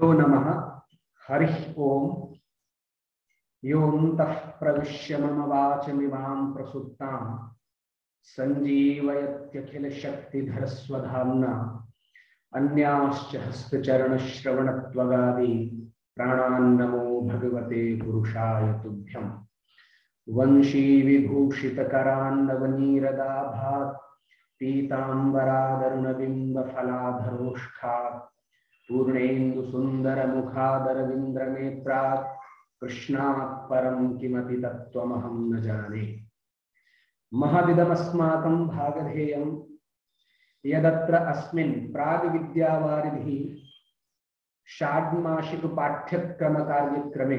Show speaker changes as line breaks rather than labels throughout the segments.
गुरुभ्यो नम हरि ओं योत प्रवश्य मम वाच प्रसुप्तां सञ्जीवयत्यखिलशक्तिधरस्वधाम्ना अन्याश्च हस्तचरणश्रवणत्वगादि प्राणन्नमो भगवते पुरुषाय तुभ्यम् वंशीविभूषितकरान्नवनीरदाभात् पीताम्बरादरुणबिम्बफलाधरोष्ठात् पूर्णेन्दु सुंदर मुखादर नेत्रा कृष्णा परम किमति तत्त्वमहं न जाने महदिदमस्माकं भागधेयं यदत्र अस्मिन् प्राग विद्यावारिधि पाठ्यक्रम कार्यक्रमे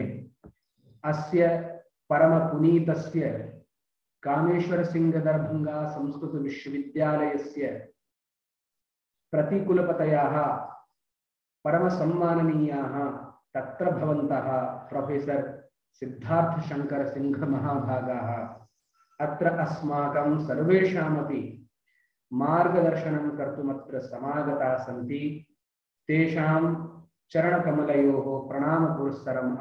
अस्य परम पुनीतस्य कामेश्वर सिंह दरभंगा संस्कृत विश्वविद्यालयस्य प्रतिकुलपतयाः परम सम्माननीया तत्र प्रोफेसर सिद्धार्थ शंकर सिंह महाभागा अत्र अस्माकं सर्वेषामपि मार्गदर्शनं कर्तुमत्र समागताः सन्ति तेषां चरणकमलयोः प्रणामपुरस्सरम्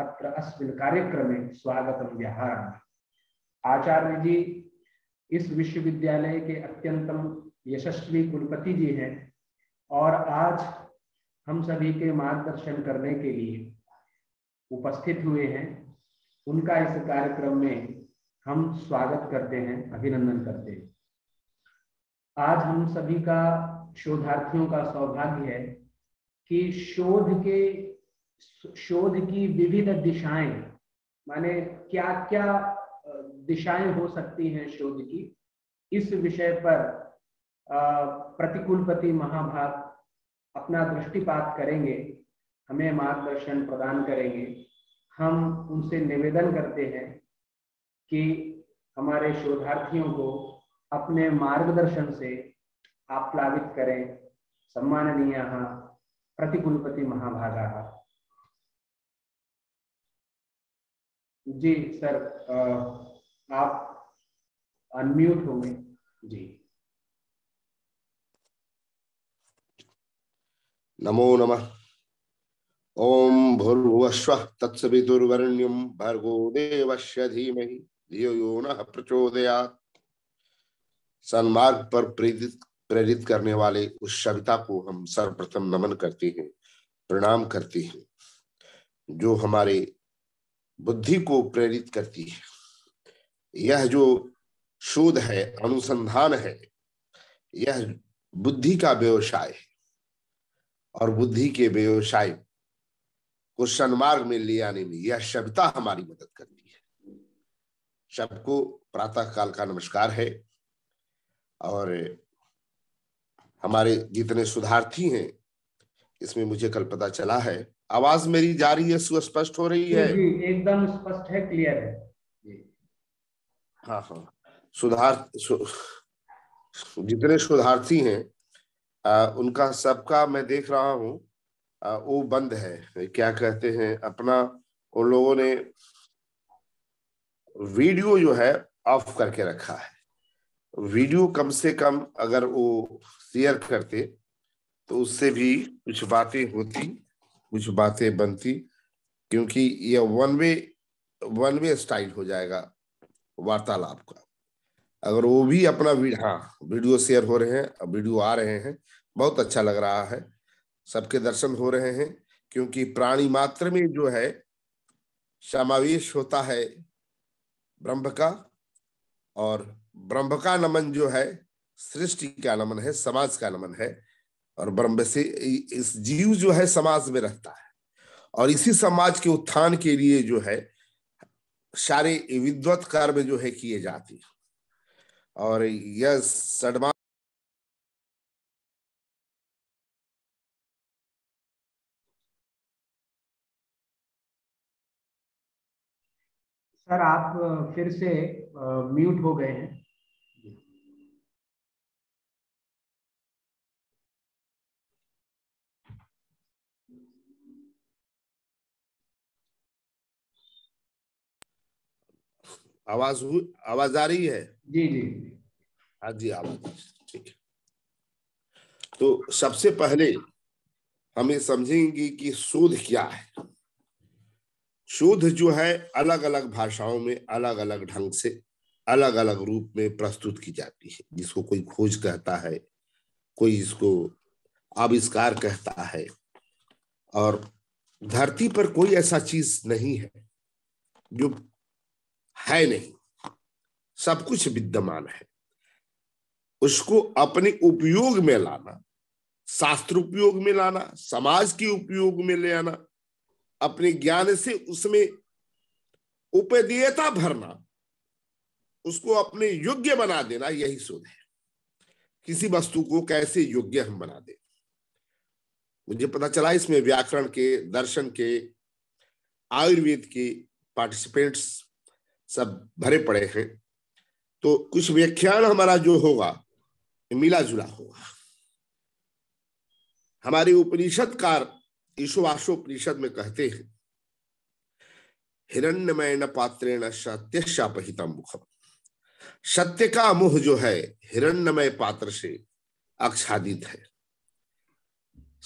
अस्मिन् कार्यक्रमे आचार्य जी इस विश्वविद्यालय के अत्यंतम यशस्वी कुलपति जी हैं और आज हम सभी के मार्गदर्शन करने के लिए उपस्थित हुए हैं उनका इस कार्यक्रम में हम स्वागत करते हैं अभिनंदन करते हैं आज हम सभी का शोधार्थियों का सौभाग्य है कि शोध के शोध की विविध दिशाएं माने क्या क्या दिशाएं हो सकती हैं शोध की इस विषय पर प्रतिकूलपति महाभाग अपना दृष्टिपात करेंगे हमें मार्गदर्शन प्रदान करेंगे हम उनसे निवेदन करते हैं कि हमारे शोधार्थियों को अपने मार्गदर्शन से आप्लावित करें सम्माननीय प्रतिकुलपति महाभागा
जी सर आप
अनम्यूट होंगे
जी नमो नम ओं भूर्भुवस्व तत्सुर्वण्यम भर्गो देवस्य धीमहि धियो यो न प्रचोदया सन्मार्ग पर प्रेरित प्रेरित करने वाले उस सविता को हम सर्वप्रथम नमन करते हैं प्रणाम करते हैं जो हमारे बुद्धि को प्रेरित करती है यह जो शोध है अनुसंधान है यह बुद्धि का व्यवसाय है और बुद्धि के व्यवसाय को सन्मार्ग में ले आने में यह शब्दा हमारी मदद करती है सबको प्रातः काल का नमस्कार है और हमारे जितने सुधार्थी हैं इसमें मुझे कल पता चला है आवाज मेरी जा रही है सुस्पष्ट हो रही है
एकदम स्पष्ट है क्लियर है
हाँ हाँ सुधार सु, जितने सुधार्थी हैं आ, उनका सबका मैं देख रहा हूँ वो बंद है क्या कहते हैं अपना उन लोगों ने वीडियो जो है ऑफ करके रखा है वीडियो कम से कम अगर वो शेयर करते तो उससे भी कुछ बातें होती कुछ बातें बनती क्योंकि यह one way one way style हो जाएगा वार्तालाप का अगर वो भी अपना हाँ वीडियो शेयर हो रहे हैं वीडियो आ रहे हैं बहुत अच्छा लग रहा है सबके दर्शन हो रहे हैं क्योंकि प्राणी मात्र में जो है समावेश होता है ब्रह्म का और ब्रह्म का नमन जो है सृष्टि का नमन है समाज का नमन है और ब्रह्म से इस जीव जो है समाज में रहता है और इसी समाज के उत्थान के लिए जो है सारे विद्वत कार्य जो है किए जाते हैं और यह सडमा
सर आप फिर से म्यूट हो गए हैं
आवाज हुई आवाज आ रही है जी जी हाँ जी आवाज ठीक है तो सबसे पहले हमें समझेंगे कि शोध क्या है शोध जो है अलग अलग भाषाओं में अलग अलग ढंग से अलग अलग रूप में प्रस्तुत की जाती है जिसको कोई खोज कहता है कोई इसको आविष्कार कहता है और धरती पर कोई ऐसा चीज नहीं है जो है नहीं सब कुछ विद्यमान है उसको अपने उपयोग में लाना शास्त्र उपयोग में लाना समाज के उपयोग में ले आना अपने ज्ञान से उसमें उपदेयता भरना उसको अपने योग्य बना देना यही शोध है किसी वस्तु को कैसे योग्य हम बना दे मुझे पता चला इसमें व्याकरण के दर्शन के आयुर्वेद के पार्टिसिपेंट्स सब भरे पड़े हैं तो कुछ व्याख्यान हमारा जो होगा मिला जुला होगा हमारे उपनिषदकार ईश्वासोपनिषद में कहते हैं हिरण्यमय न पात्रेण सत्य शापहिता मुखम सत्य का मुह जो है हिरण्यमय पात्र से आच्छादित है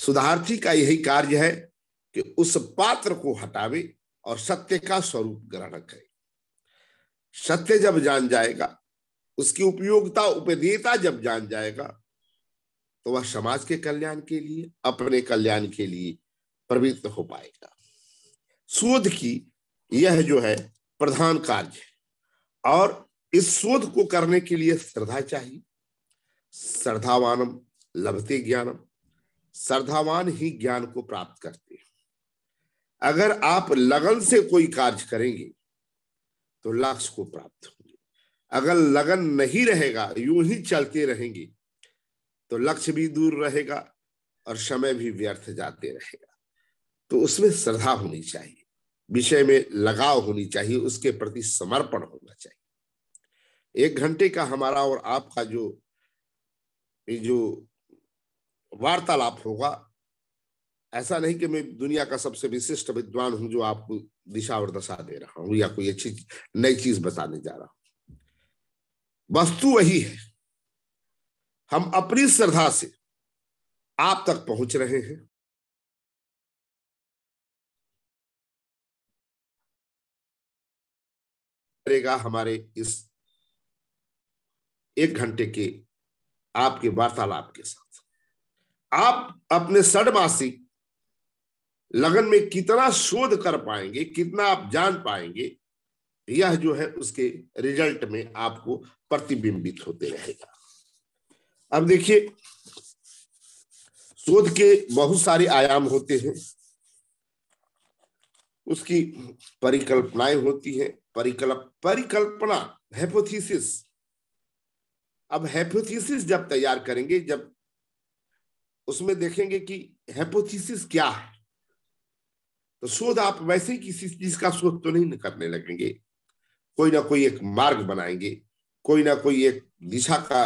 सुधार्थी का यही कार्य है कि उस पात्र को हटावे और सत्य का स्वरूप ग्रहण करे सत्य जब जान जाएगा उसकी उपयोगिता उपदेयता जब जान जाएगा तो वह समाज के कल्याण के लिए अपने कल्याण के लिए प्रवृत्त हो पाएगा शोध की यह जो है प्रधान कार्य है और इस शोध को करने के लिए श्रद्धा चाहिए श्रद्धावानम लभते ज्ञानम श्रद्धावान ही ज्ञान को प्राप्त करते हैं अगर आप लगन से कोई कार्य करेंगे तो लक्ष्य को प्राप्त होंगे अगर लगन नहीं रहेगा यूं ही चलते रहेंगे तो लक्ष्य भी दूर रहेगा और समय भी व्यर्थ जाते रहेगा तो उसमें श्रद्धा होनी चाहिए विषय में लगाव होनी चाहिए उसके प्रति समर्पण होना चाहिए एक घंटे का हमारा और आपका जो जो वार्तालाप होगा ऐसा नहीं कि मैं दुनिया का सबसे विशिष्ट विद्वान हूं जो आपको दिशा और दशा दे रहा हूं या कोई अच्छी नई चीज बताने जा रहा हूं वस्तु वही है हम अपनी श्रद्धा से आप
तक पहुंच रहे हैं
करेगा हमारे इस एक घंटे के आपके वार्तालाप के साथ आप अपने षडमासिक लगन में कितना शोध कर पाएंगे कितना आप जान पाएंगे यह जो है उसके रिजल्ट में आपको प्रतिबिंबित होते रहेगा अब देखिए शोध के बहुत सारे आयाम होते हैं उसकी परिकल्पनाएं होती हैं परिकल्प परिकल्पना हैपोथीसिस अब हैपोथीसिस जब तैयार करेंगे जब उसमें देखेंगे कि हेपोथीसिस क्या है तो शोध आप वैसे ही किसी चीज का शोध तो नहीं करने लगेंगे कोई ना कोई एक मार्ग बनाएंगे कोई ना कोई एक दिशा का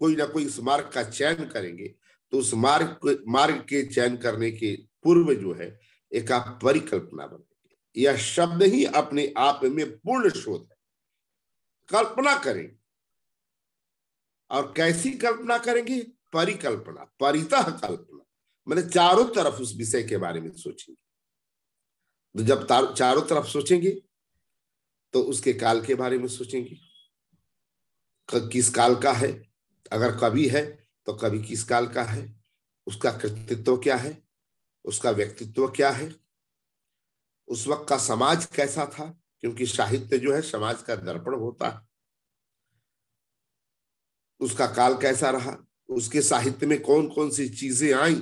कोई ना कोई इस मार्ग का चयन करेंगे तो उस मार्ग मार्ग के चयन करने के पूर्व जो है एक आप परिकल्पना बनाएंगे यह शब्द ही अपने आप में पूर्ण शोध है कल्पना करें और कैसी कल्पना करेंगे परिकल्पना परितः कल्पना मैंने चारों तरफ उस विषय के बारे में सोचेंगे तो जब चारों तरफ सोचेंगे तो उसके काल के बारे में सोचेंगे किस काल का है अगर कभी है तो कभी किस काल का है उसका कृतित्व क्या है उसका व्यक्तित्व क्या है उस वक्त का समाज कैसा था क्योंकि साहित्य जो है समाज का दर्पण होता है उसका काल कैसा रहा उसके साहित्य में कौन कौन सी चीजें आई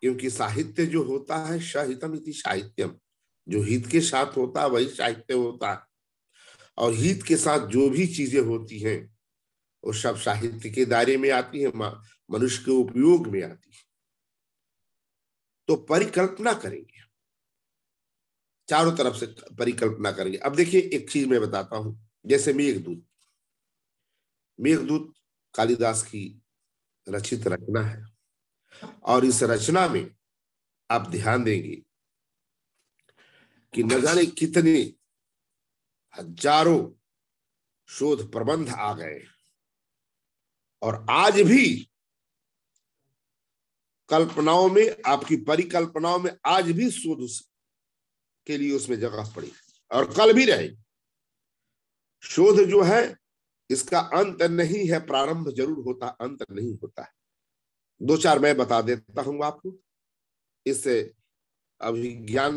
क्योंकि साहित्य जो होता है सहितम इति साहित्यम जो हित के साथ होता है वही साहित्य होता है और हित के साथ जो भी चीजें होती हैं वो सब साहित्य के दायरे में आती है मनुष्य के उपयोग में आती है तो परिकल्पना करेंगे चारों तरफ से परिकल्पना करेंगे अब देखिए एक चीज मैं बताता हूं जैसे मेघदूत मेघदूत कालिदास की रचित रचना है और इस रचना में आप ध्यान देंगे कि न जाने कितने हजारों शोध प्रबंध आ गए और आज भी कल्पनाओं में आपकी परिकल्पनाओं में आज भी शोध के लिए उसमें जगह पड़ी और कल भी रहे शोध जो है इसका अंत नहीं है प्रारंभ जरूर होता अंत नहीं होता है दो चार मैं बता देता हूं आपको इससे अभिज्ञान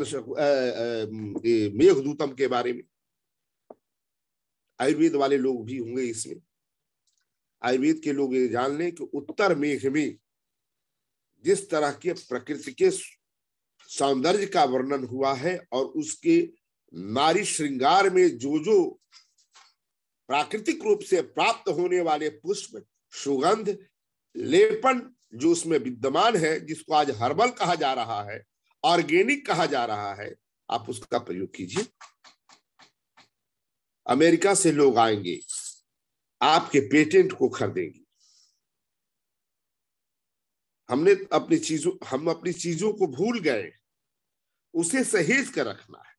मेघदूतम के बारे में आयुर्वेद वाले लोग भी होंगे इसमें आयुर्वेद के लोग ये जान लें कि उत्तर मेघ में जिस तरह के प्रकृति के सौंदर्य का वर्णन हुआ है और उसके नारी श्रृंगार में जो जो प्राकृतिक रूप से प्राप्त होने वाले पुष्प सुगंध लेपन जो उसमें विद्यमान है जिसको आज हर्बल कहा जा रहा है ऑर्गेनिक कहा जा रहा है आप उसका प्रयोग कीजिए अमेरिका से लोग आएंगे आपके पेटेंट को खरीदेंगे हमने अपनी चीजों हम अपनी चीजों को भूल गए उसे सहेज कर रखना है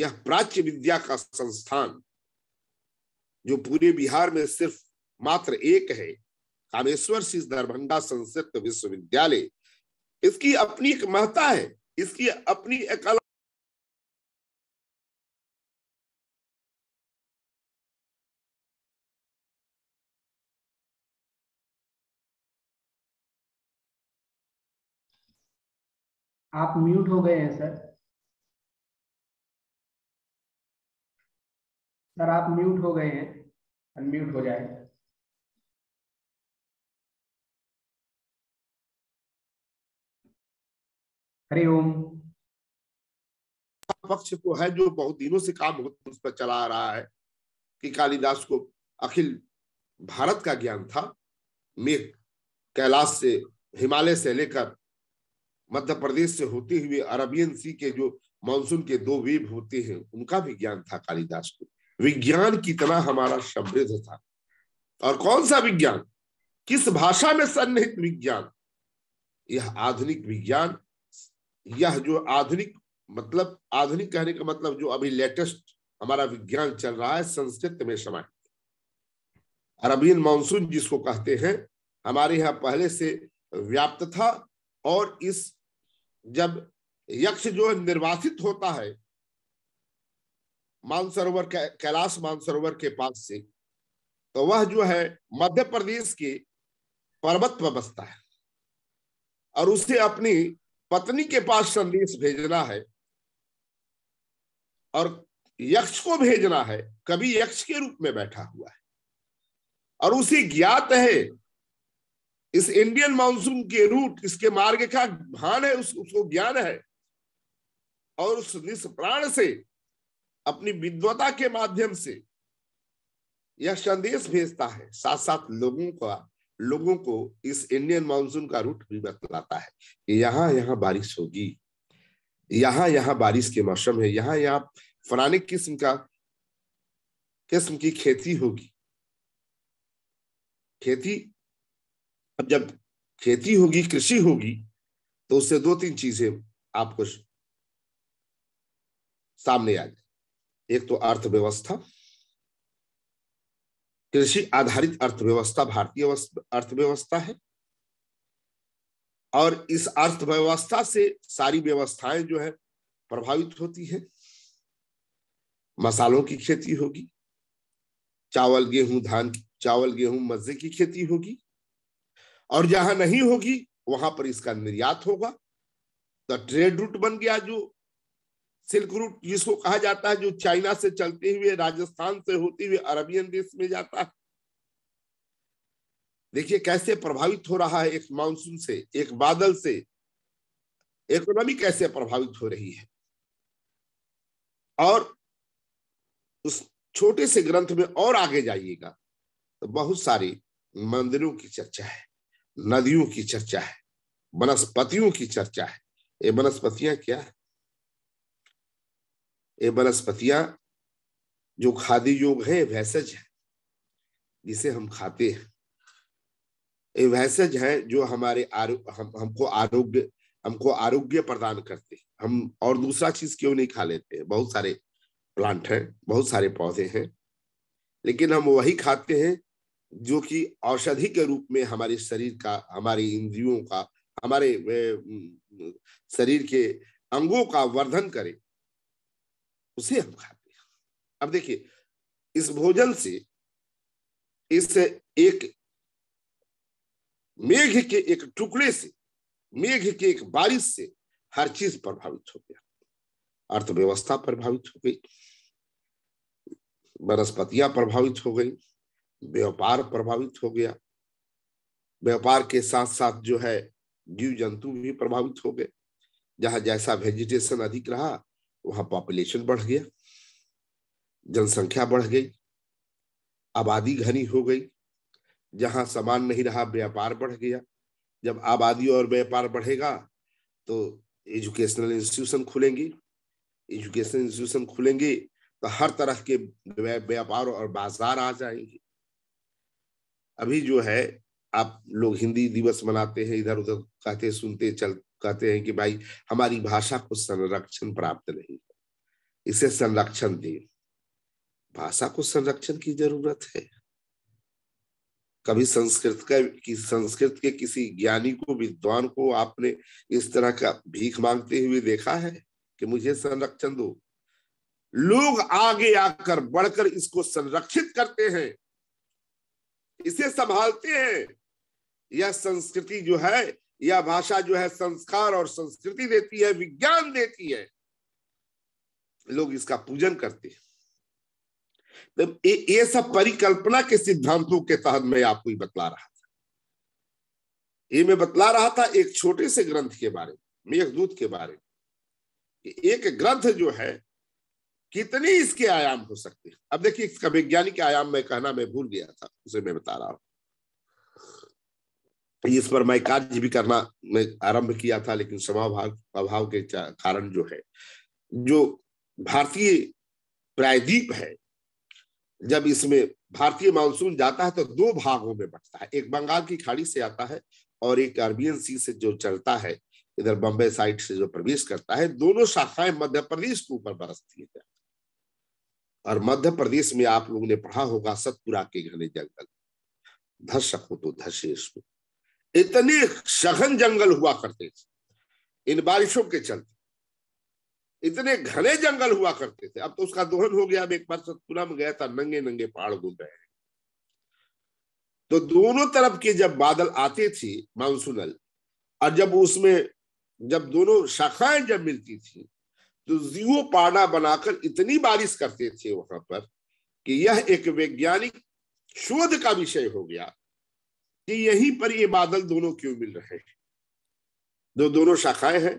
यह प्राच्य विद्या का संस्थान जो पूरे बिहार में सिर्फ मात्र एक है कामेश्वर सी दरभंगा संस्कृत विश्वविद्यालय इसकी अपनी एक महता है इसकी अपनी
एक आप म्यूट हो गए हैं सर सर आप म्यूट हो गए हैं अनम्यूट हो जाए हरिओम
पक्ष तो है जो बहुत दिनों से काम उस पर चला आ रहा है कि कालिदास को अखिल भारत का ज्ञान था मेघ कैलाश से हिमालय से लेकर मध्य प्रदेश से होते हुए अरबियन सी के जो मानसून के दो वेब होते हैं उनका भी ज्ञान था कालिदास को विज्ञान कितना हमारा समृद्ध था और कौन सा विज्ञान किस भाषा में सन्निहित विज्ञान यह आधुनिक विज्ञान यह जो आधुनिक मतलब आधुनिक कहने का मतलब जो अभी लेटेस्ट हमारा विज्ञान चल रहा है संस्कृत में समय अरबीन मानसून जिसको कहते हैं हमारे यहाँ पहले से व्याप्त था और इस जब यक्ष जो निर्वासित होता है मानसरोवर कैलाश मानसरोवर के पास से तो वह जो है मध्य प्रदेश के पर्वत पर बसता है और उसे अपनी पत्नी के पास संदेश भेजना है और यक्ष को भेजना है कभी यक्ष के रूप में बैठा हुआ है और उसी ज्ञात है इस इंडियन मानसून के रूट इसके मार्ग का भान है उस, उसको ज्ञान है और उस निष्प्राण से अपनी विद्वता के माध्यम से यह संदेश भेजता है साथ साथ लोगों का लोगों को इस इंडियन मानसून का रूट भी बतलाता है कि यहाँ यहाँ बारिश होगी यहाँ यहाँ बारिश के मौसम है यहाँ यहाँ फलाने किस्म का किस्म की खेती होगी खेती अब जब खेती होगी कृषि होगी तो उससे दो तीन चीजें आपको सामने आ जाए एक तो अर्थव्यवस्था कृषि आधारित अर्थव्यवस्था भारतीय अर्थव्यवस्था है और इस अर्थव्यवस्था से सारी व्यवस्थाएं जो है प्रभावित होती है मसालों की खेती होगी चावल गेहूं धान चावल गेहूं मजे की खेती होगी और जहां नहीं होगी वहां पर इसका निर्यात होगा तो ट्रेड रूट बन गया जो सिल्क रूट जिसको कहा जाता है जो चाइना से चलते हुए राजस्थान से होते हुए अरबियन देश में जाता है देखिए कैसे प्रभावित हो रहा है एक मानसून से एक बादल से इकोनॉमी कैसे प्रभावित हो रही है और उस छोटे से ग्रंथ में और आगे जाइएगा तो बहुत सारी मंदिरों की चर्चा है नदियों की चर्चा है वनस्पतियों की चर्चा है ये वनस्पतियां क्या है ये वनस्पतियां जो खाद्य योग है वैसज है जिसे हम खाते हैं ये वैसज है जो हमारे आरो, हम, हमको आरोग्य हमको आरोग्य प्रदान करते हैं हम और दूसरा चीज क्यों नहीं खा लेते हैं बहुत सारे प्लांट हैं बहुत सारे पौधे हैं लेकिन हम वही खाते हैं जो कि औषधि के रूप में हमारे शरीर का हमारे इंद्रियों का हमारे शरीर के अंगों का वर्धन करें उसे हम खाते हैं अब देखिए इस भोजन से इस एक मेघ के एक टुकड़े से मेघ के एक बारिश से हर चीज प्रभावित हो गया अर्थव्यवस्था प्रभावित हो गई वनस्पतियां प्रभावित हो गई व्यापार प्रभावित हो गया व्यापार के साथ साथ जो है जीव जंतु भी प्रभावित हो गए जहां जैसा वेजिटेशन अधिक रहा वहां पॉपुलेशन बढ़ गया जनसंख्या बढ़ गई आबादी घनी हो गई जहां सामान नहीं रहा व्यापार बढ़ गया जब आबादी और व्यापार बढ़ेगा तो एजुकेशनल इंस्टीट्यूशन खुलेंगे एजुकेशनल इंस्टीट्यूशन खुलेंगे तो हर तरह के व्यापार और बाजार आ जाएंगे अभी जो है आप लोग हिंदी दिवस मनाते हैं इधर उधर कहते सुनते चल कहते हैं कि भाई हमारी भाषा को संरक्षण प्राप्त नहीं है इसे संरक्षण दें भाषा को संरक्षण की जरूरत है कभी संस्कृत का कि संस्कृत के किसी ज्ञानी को विद्वान को आपने इस तरह का भीख मांगते हुए देखा है कि मुझे संरक्षण दो लोग आगे आकर बढ़कर इसको संरक्षित करते हैं इसे संभालते हैं यह संस्कृति जो है या भाषा जो है संस्कार और संस्कृति देती है विज्ञान देती है लोग इसका पूजन करते हैं तो ये सब परिकल्पना के सिद्धांतों के तहत मैं आपको ही बतला रहा था ये मैं बतला रहा था एक छोटे से ग्रंथ के बारे में दूत के बारे में एक ग्रंथ जो है कितने इसके आयाम हो सकते हैं अब देखिए इसका वैज्ञानिक आयाम में कहना मैं भूल गया था उसे मैं बता रहा हूं इस पर मैं कार्य भी करना मैं आरंभ किया था लेकिन समाभाव अभाव के कारण जो है जो भारतीय प्रायद्वीप है जब इसमें भारतीय मानसून जाता है तो दो भागों में बढ़ता है एक बंगाल की खाड़ी से आता है और एक अरबियन सी से जो चलता है इधर बम्बे साइड से जो प्रवेश करता है दोनों शाखाएं मध्य प्रदेश के ऊपर बरसती है और मध्य प्रदेश में आप लोगों ने पढ़ा होगा सतपुरा के घने जंगल धर्षक हो तो धर्षेश में इतने सघन जंगल हुआ करते थे इन बारिशों के चलते इतने घने जंगल हुआ करते थे अब तो उसका दोहन हो गया अब एक बार सतपुरा तो में गया था नंगे नंगे पहाड़ घूम रहे हैं तो दोनों तरफ के जब बादल आते थे मानसूनल और जब उसमें जब दोनों शाखाएं जब मिलती थी तो जीवो पाड़ा बनाकर इतनी बारिश करते थे वहां पर कि यह एक वैज्ञानिक शोध का विषय हो गया कि यहीं पर ये बादल दोनों क्यों मिल रहे हैं जो दोनों शाखाएं हैं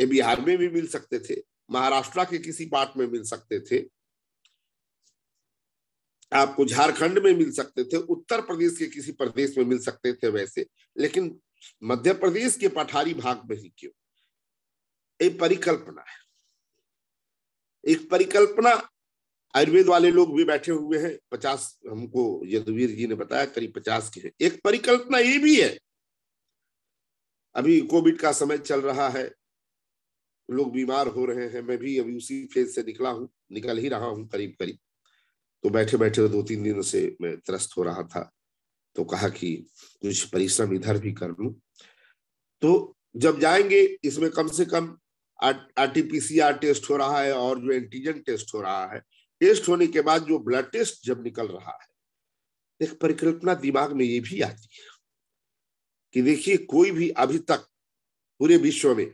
ये बिहार में भी मिल सकते थे महाराष्ट्र के किसी पार्ट में मिल सकते थे आपको झारखंड में मिल सकते थे उत्तर प्रदेश के किसी प्रदेश में मिल सकते थे वैसे लेकिन मध्य प्रदेश के पठारी भाग में ही क्यों एक परिकल्पना है एक परिकल्पना आयुर्वेद वाले लोग भी बैठे हुए हैं पचास हमको यदुवीर जी ने बताया करीब पचास के हैं एक परिकल्पना ये भी है अभी कोविड का समय चल रहा है लोग बीमार हो रहे हैं मैं भी अभी उसी फेज से निकला हूँ निकल ही रहा हूँ करीब करीब तो बैठे बैठे दो तीन दिनों से मैं त्रस्त हो रहा था तो कहा कि कुछ परिश्रम इधर भी कर लू तो जब जाएंगे इसमें कम से कम आर टेस्ट हो रहा है और जो एंटीजन टेस्ट हो रहा है टेस्ट होने के बाद जो ब्लड टेस्ट जब निकल रहा है एक परिकल्पना दिमाग में ये भी आती है कि देखिए कोई भी अभी तक पूरे विश्व में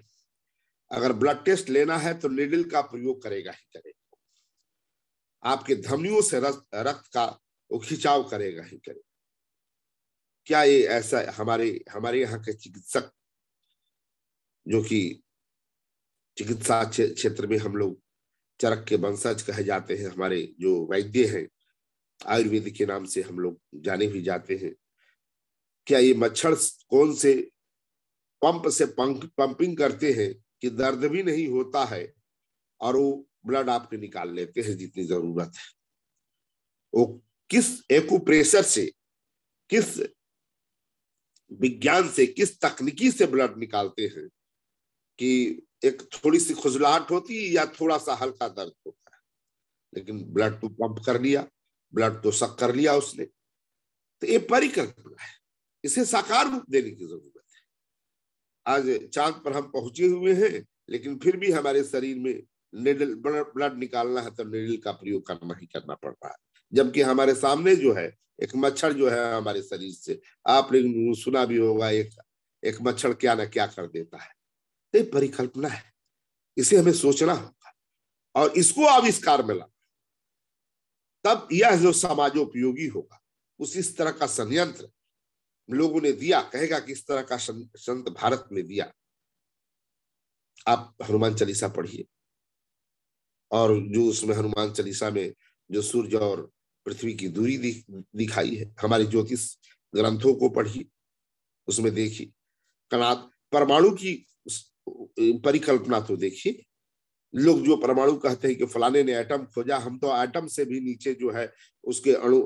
अगर ब्लड टेस्ट लेना है तो निडल का प्रयोग करेगा ही करेगा आपके धमनियों से रक्त का खिंचाव करेगा ही करेगा क्या ये ऐसा हमारे हमारे यहाँ के चिकित्सक जो कि चिकित्सा क्षेत्र में हम लोग चरक के वंशज कहे जाते हैं हमारे जो वैद्य हैं आयुर्वेद के नाम से हम लोग जाने भी जाते हैं क्या ये मच्छर कौन से पंप से पंक, पंपिंग करते हैं कि दर्द भी नहीं होता है और वो ब्लड आपके निकाल लेते हैं जितनी जरूरत है वो किस एकुप्रेशर से किस विज्ञान से किस तकनीकी से ब्लड निकालते हैं कि एक थोड़ी सी खुजलाहट होती है या थोड़ा सा हल्का दर्द होता है लेकिन ब्लड तो पंप कर लिया ब्लड तो सक कर लिया उसने तो ये परिकल्पना है इसे साकार रूप देने की जरूरत है आज चांद पर हम पहुंचे हुए हैं लेकिन फिर भी हमारे शरीर में निडल ब्लड निकालना है तो निडल का प्रयोग करना ही करना पड़ रहा है जबकि हमारे सामने जो है एक मच्छर जो है हमारे शरीर से आपने सुना भी होगा एक एक मच्छर क्या ना क्या कर देता है ये परिकल्पना है इसे हमें सोचना होगा और इसको आविष्कार मिला तब यह जो समाजोपयोगी होगा उस इस तरह का संयंत्र लोगों ने दिया कहेगा कि इस तरह का संत भारत में दिया आप हनुमान चालीसा पढ़िए और जो उसमें हनुमान चालीसा में जो सूर्य और पृथ्वी की दूरी दिख, दिखाई है हमारे ज्योतिष ग्रंथों को पढ़िए उसमें देखिए कनात परमाणु की परिकल्पना तो देखिए लोग जो परमाणु कहते हैं कि फलाने ने एटम खोजा हम तो एटम से भी नीचे जो है उसके अणु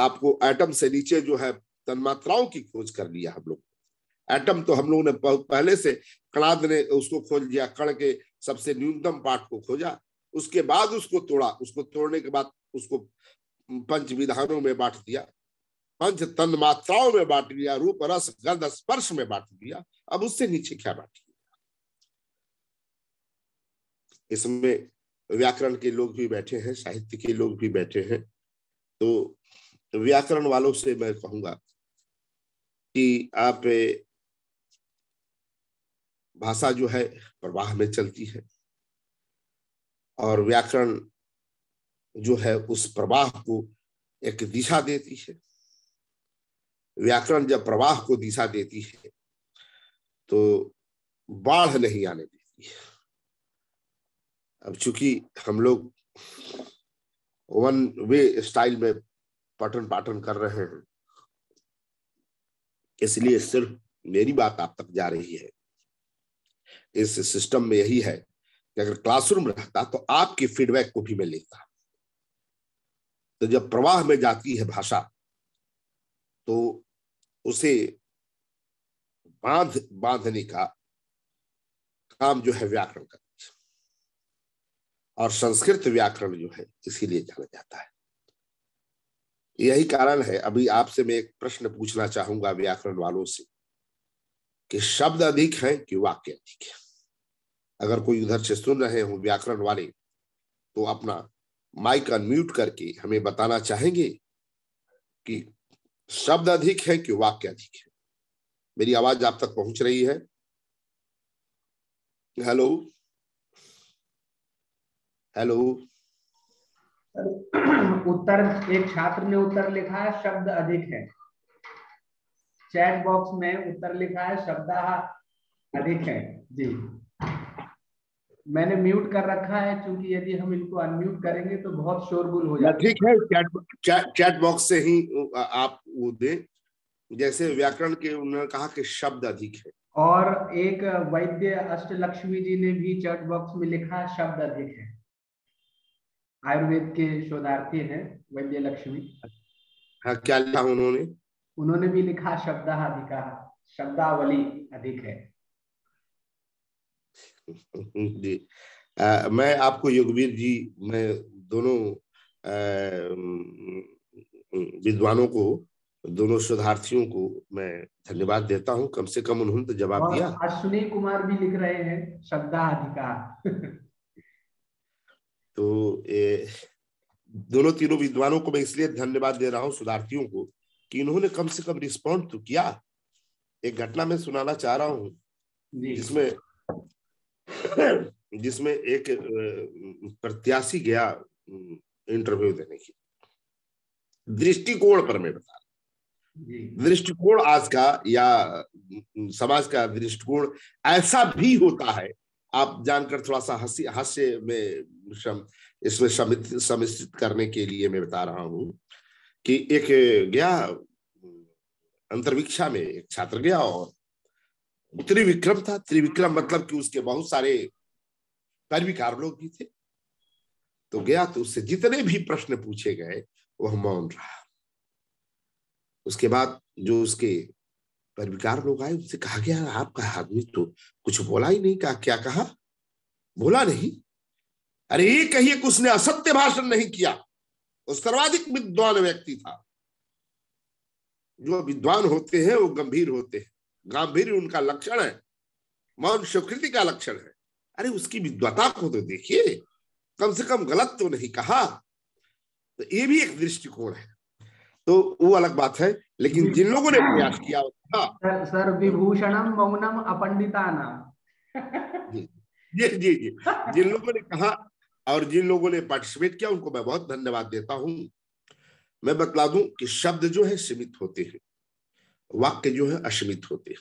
आपको एटम से नीचे जो है तन्मात्राओं की खोज कर लिया हम लोग एटम तो हम लोगों ने पहले से कणाद ने उसको खोज लिया कण के सबसे न्यूनतम पार्ट को खोजा उसके बाद उसको तोड़ा उसको तोड़ने के बाद उसको पंच विधानों में बांट दिया पंच तन मात्राओं में बांट लिया रूप रस गंध स्पर्श में बांट लिया अब उससे नीचे क्या बांटिएगा इसमें व्याकरण के लोग भी बैठे हैं साहित्य के लोग भी बैठे हैं तो व्याकरण वालों से मैं कहूंगा कि आप भाषा जो है प्रवाह में चलती है और व्याकरण जो है उस प्रवाह को एक दिशा देती है व्याकरण जब प्रवाह को दिशा देती है तो बाढ़ नहीं आने देती है अब चूंकि हम लोग वन वे स्टाइल में पठन पाठन कर रहे हैं इसलिए सिर्फ मेरी बात आप तक जा रही है इस सिस्टम में यही है कि अगर क्लासरूम रहता तो आपके फीडबैक को भी मैं लेता तो जब प्रवाह में जाती है भाषा तो उसे बांध बांधने का काम जो है व्याकरण का और संस्कृत व्याकरण जो है इसीलिए जाना जाता है यही कारण है अभी आपसे मैं एक प्रश्न पूछना चाहूंगा व्याकरण वालों से कि शब्द अधिक है कि वाक्य अधिक है अगर कोई उधर से सुन रहे हो व्याकरण वाले तो अपना माइक अनम्यूट करके हमें बताना चाहेंगे कि शब्द अधिक है कि वाक्य अधिक है मेरी आवाज आप तक पहुंच रही है हेलो हेलो
उत्तर एक छात्र ने उत्तर लिखा है शब्द अधिक है चैट बॉक्स में उत्तर लिखा है शब्द अधिक है जी मैंने म्यूट कर रखा है क्योंकि यदि हम इनको अनम्यूट करेंगे तो बहुत शोरगुल हो जाएगा ठीक
है चैट चैट चैट बॉक्स से ही आप वो दे जैसे व्याकरण के उन्होंने कहा कि शब्द अधिक है
और एक वैद्य अष्टलक्ष्मी जी ने भी चैट बॉक्स में लिखा शब्द अधिक है आयुर्वेद के शोधार्थी हैं वैद्य लक्ष्मी
हाँ क्या लिखा उन्होंने
उन्होंने भी लिखा शब्द अधिक शब्दावली अधिक है
जी आ, मैं आपको युगवीर जी मैं दोनों आ, विद्वानों को दोनों शोधार्थियों को मैं धन्यवाद देता हूं कम से कम उन्होंने तो जवाब दिया
अश्विनी कुमार भी लिख रहे हैं श्रद्धा
अधिकार तो ए, दोनों तीनों विद्वानों को मैं इसलिए धन्यवाद दे रहा हूँ शोधार्थियों को कि इन्होंने कम से कम रिस्पॉन्ड तो किया एक घटना में सुनाना चाह रहा हूँ जिसमें जिसमें एक प्रत्याशी गया इंटरव्यू देने की दृष्टिकोण पर मैं बता रहा दृष्टिकोण आज का या समाज का दृष्टिकोण ऐसा भी होता है आप जानकर थोड़ा सा हंसी हास्य में शम, इसमें समित समिश्रित करने के लिए मैं बता रहा हूं कि एक गया अंतर्विक्षा में एक छात्र गया और त्रिविक्रम था त्रिविक्रम मतलब कि उसके बहुत सारे कर्मिकार लोग भी थे तो गया तो उससे जितने भी प्रश्न पूछे गए वह मौन रहा उसके बाद जो उसके कर्मिकार लोग आए उनसे कहा गया आपका आदमी तो कुछ बोला ही नहीं कहा क्या कहा बोला नहीं अरे ये कहिए कि उसने असत्य भाषण नहीं किया वो सर्वाधिक विद्वान व्यक्ति था जो विद्वान होते हैं वो गंभीर होते हैं गांधीर्य उनका लक्षण है मौन स्वीकृति का लक्षण है अरे उसकी विद्वता को तो देखिए कम से कम गलत तो नहीं कहा तो ये भी एक दृष्टिकोण है तो वो अलग बात है लेकिन जिन लोगों ने प्रयास किया
सर विभूषणम मौनम अपंडिता नाम
जी जी जी जिन लोगों ने कहा और जिन लोगों ने पार्टिसिपेट किया उनको मैं बहुत धन्यवाद देता हूँ मैं बतला दूं कि शब्द जो है सीमित होते हैं वाक्य जो है असीमित होते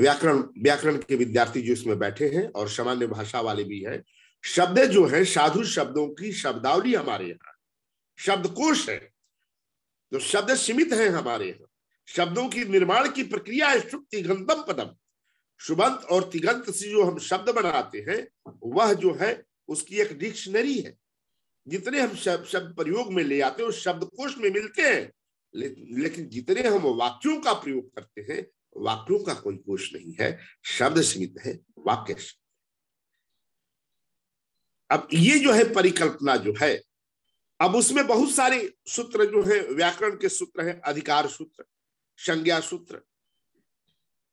व्याकरण व्याकरण के विद्यार्थी जो इसमें बैठे हैं और सामान्य भाषा वाले भी हैं शब्द जो है साधु शब्दों की शब्दावली हमारे यहाँ शब्दकोश है तो शब्द सीमित है हमारे यहाँ शब्दों की निर्माण की प्रक्रिया है शुभ तिगंतम पदम शुभंत और तिगंत से जो हम शब्द बनाते हैं वह जो है उसकी एक डिक्शनरी है जितने हम शब्द शब्द प्रयोग में ले आते हैं उस शब्दकोश में मिलते हैं ले, लेकिन जितने हम वाक्यों का प्रयोग करते हैं वाक्यों का कोई कोष नहीं है शब्द सीमित है वाक्य अब ये जो है परिकल्पना जो है अब उसमें बहुत सारे सूत्र जो है व्याकरण के सूत्र है अधिकार सूत्र संज्ञा सूत्र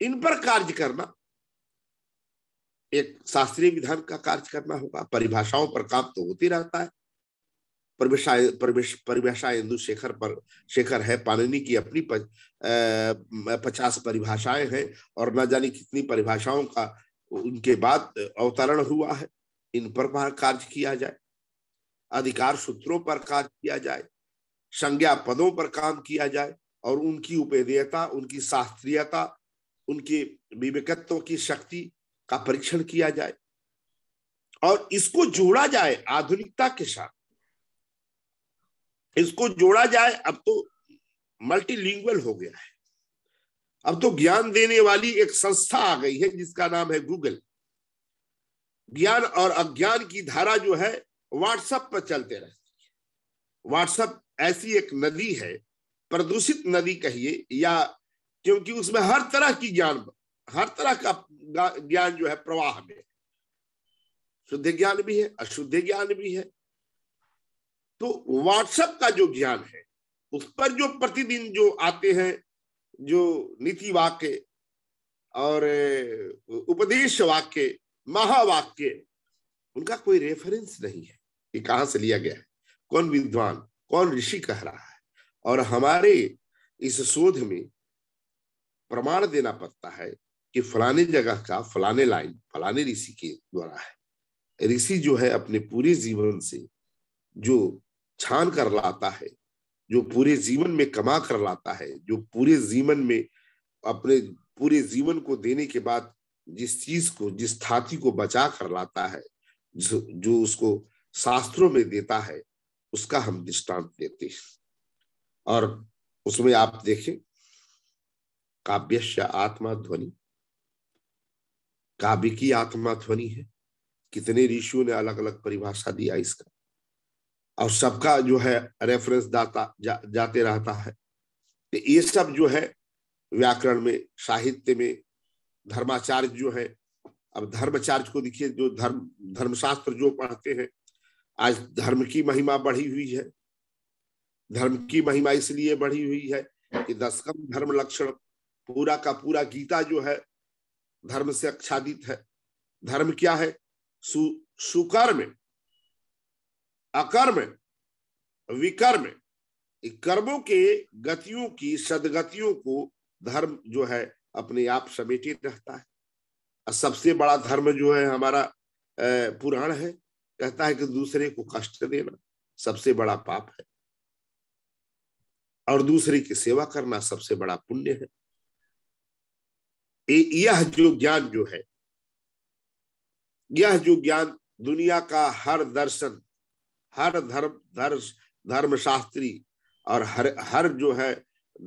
इन पर कार्य करना एक शास्त्रीय विधान का कार्य करना होगा परिभाषाओं पर काम तो होती रहता है परिभाषा इंदु शेखर पर शेखर है पाणिनि की अपनी पचास परिभाषाएं हैं और न जाने कितनी परिभाषाओं का उनके बाद अवतरण हुआ है इन पर कार्य किया जाए अधिकार सूत्रों पर कार्य किया जाए संज्ञा पदों पर काम किया जाए और उनकी उपेदेयता उनकी शास्त्रीयता उनके विवेकत्व की शक्ति का परीक्षण किया जाए और इसको जोड़ा जाए आधुनिकता के साथ इसको जोड़ा जाए अब तो मल्टीलिंगुअल हो गया है अब तो ज्ञान देने वाली एक संस्था आ गई है जिसका नाम है गूगल ज्ञान और अज्ञान की धारा जो है व्हाट्सएप पर चलते रहती है व्हाट्सएप ऐसी एक नदी है प्रदूषित नदी कहिए या क्योंकि उसमें हर तरह की ज्ञान हर तरह का ज्ञान जो है प्रवाह में शुद्ध ज्ञान भी है अशुद्ध ज्ञान भी है तो व्हाट्सएप का जो ज्ञान है उस पर जो प्रतिदिन जो आते हैं जो नीति वाक्य और उपदेश वाक्य महावाक्य उनका कोई रेफरेंस नहीं है कि कहां से लिया गया है कौन विद्वान कौन ऋषि कह रहा है और हमारे इस शोध में प्रमाण देना पड़ता है कि फलाने जगह का फलाने लाइन फलाने ऋषि के द्वारा है ऋषि जो है अपने पूरे जीवन से जो छान कर लाता है जो पूरे जीवन में कमा कर लाता है जो पूरे जीवन में अपने पूरे जीवन को देने के बाद जिस चीज को जिस थाती को बचा कर लाता है जो, उसको शास्त्रों में देता है उसका हम दृष्टांत देते हैं और उसमें आप देखें काव्यश आत्मा ध्वनि काव्य की आत्मा ध्वनि है कितने ऋषियों ने अलग अलग परिभाषा दिया इसका और सबका जो है रेफरेंस दाता जा, जाते रहता है तो ये सब जो है व्याकरण में साहित्य में धर्माचार्य जो है अब धर्माचार्य को देखिए जो धर्म धर्मशास्त्र जो पढ़ते हैं आज धर्म की महिमा बढ़ी हुई है धर्म की महिमा इसलिए बढ़ी हुई है कि दशकम धर्म लक्षण पूरा का पूरा गीता जो है धर्म से आच्छादित है धर्म क्या है सु, सुकर्म अकर्म विकर्म कर्मों के गतियों की सदगतियों को धर्म जो है अपने आप समेटे रहता है और सबसे बड़ा धर्म जो है हमारा पुराण है कहता है कि दूसरे को कष्ट देना सबसे बड़ा पाप है और दूसरे की सेवा करना सबसे बड़ा पुण्य है यह जो ज्ञान जो है यह जो ज्ञान दुनिया का हर दर्शन हर धर्म धर्म धर्मशास्त्री और हर हर जो है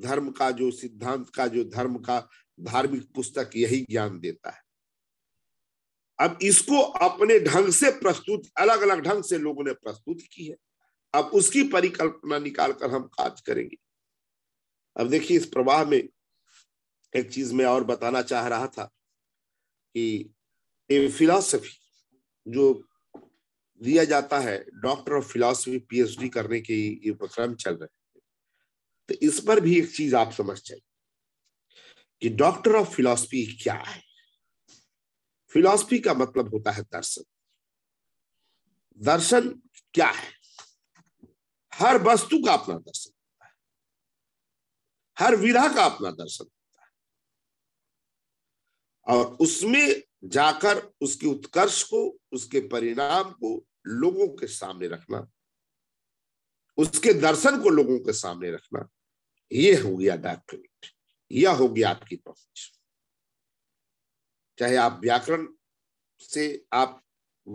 धर्म का जो सिद्धांत का जो धर्म का धार्मिक पुस्तक यही ज्ञान देता है अब इसको अपने ढंग से प्रस्तुत अलग अलग ढंग से लोगों ने प्रस्तुत की है अब उसकी परिकल्पना निकालकर हम काज करेंगे अब देखिए इस प्रवाह में एक चीज मैं और बताना चाह रहा था कि फिलॉसफी जो दिया जाता है डॉक्टर ऑफ फिलोसफी पीएचडी करने के ये उपक्रम चल रहे हैं तो इस पर भी एक चीज आप समझ चाहिए कि डॉक्टर ऑफ फिलोसफी क्या है फिलोसफी का मतलब होता है दर्शन दर्शन क्या है हर वस्तु का अपना दर्शन होता है हर विधा का अपना दर्शन होता है और उसमें जाकर उसके उत्कर्ष को उसके परिणाम को लोगों के सामने रखना उसके दर्शन को लोगों के सामने रखना यह हो गया डॉक्यूमेंट यह होगी आपकी पहुंच चाहे आप व्याकरण से आप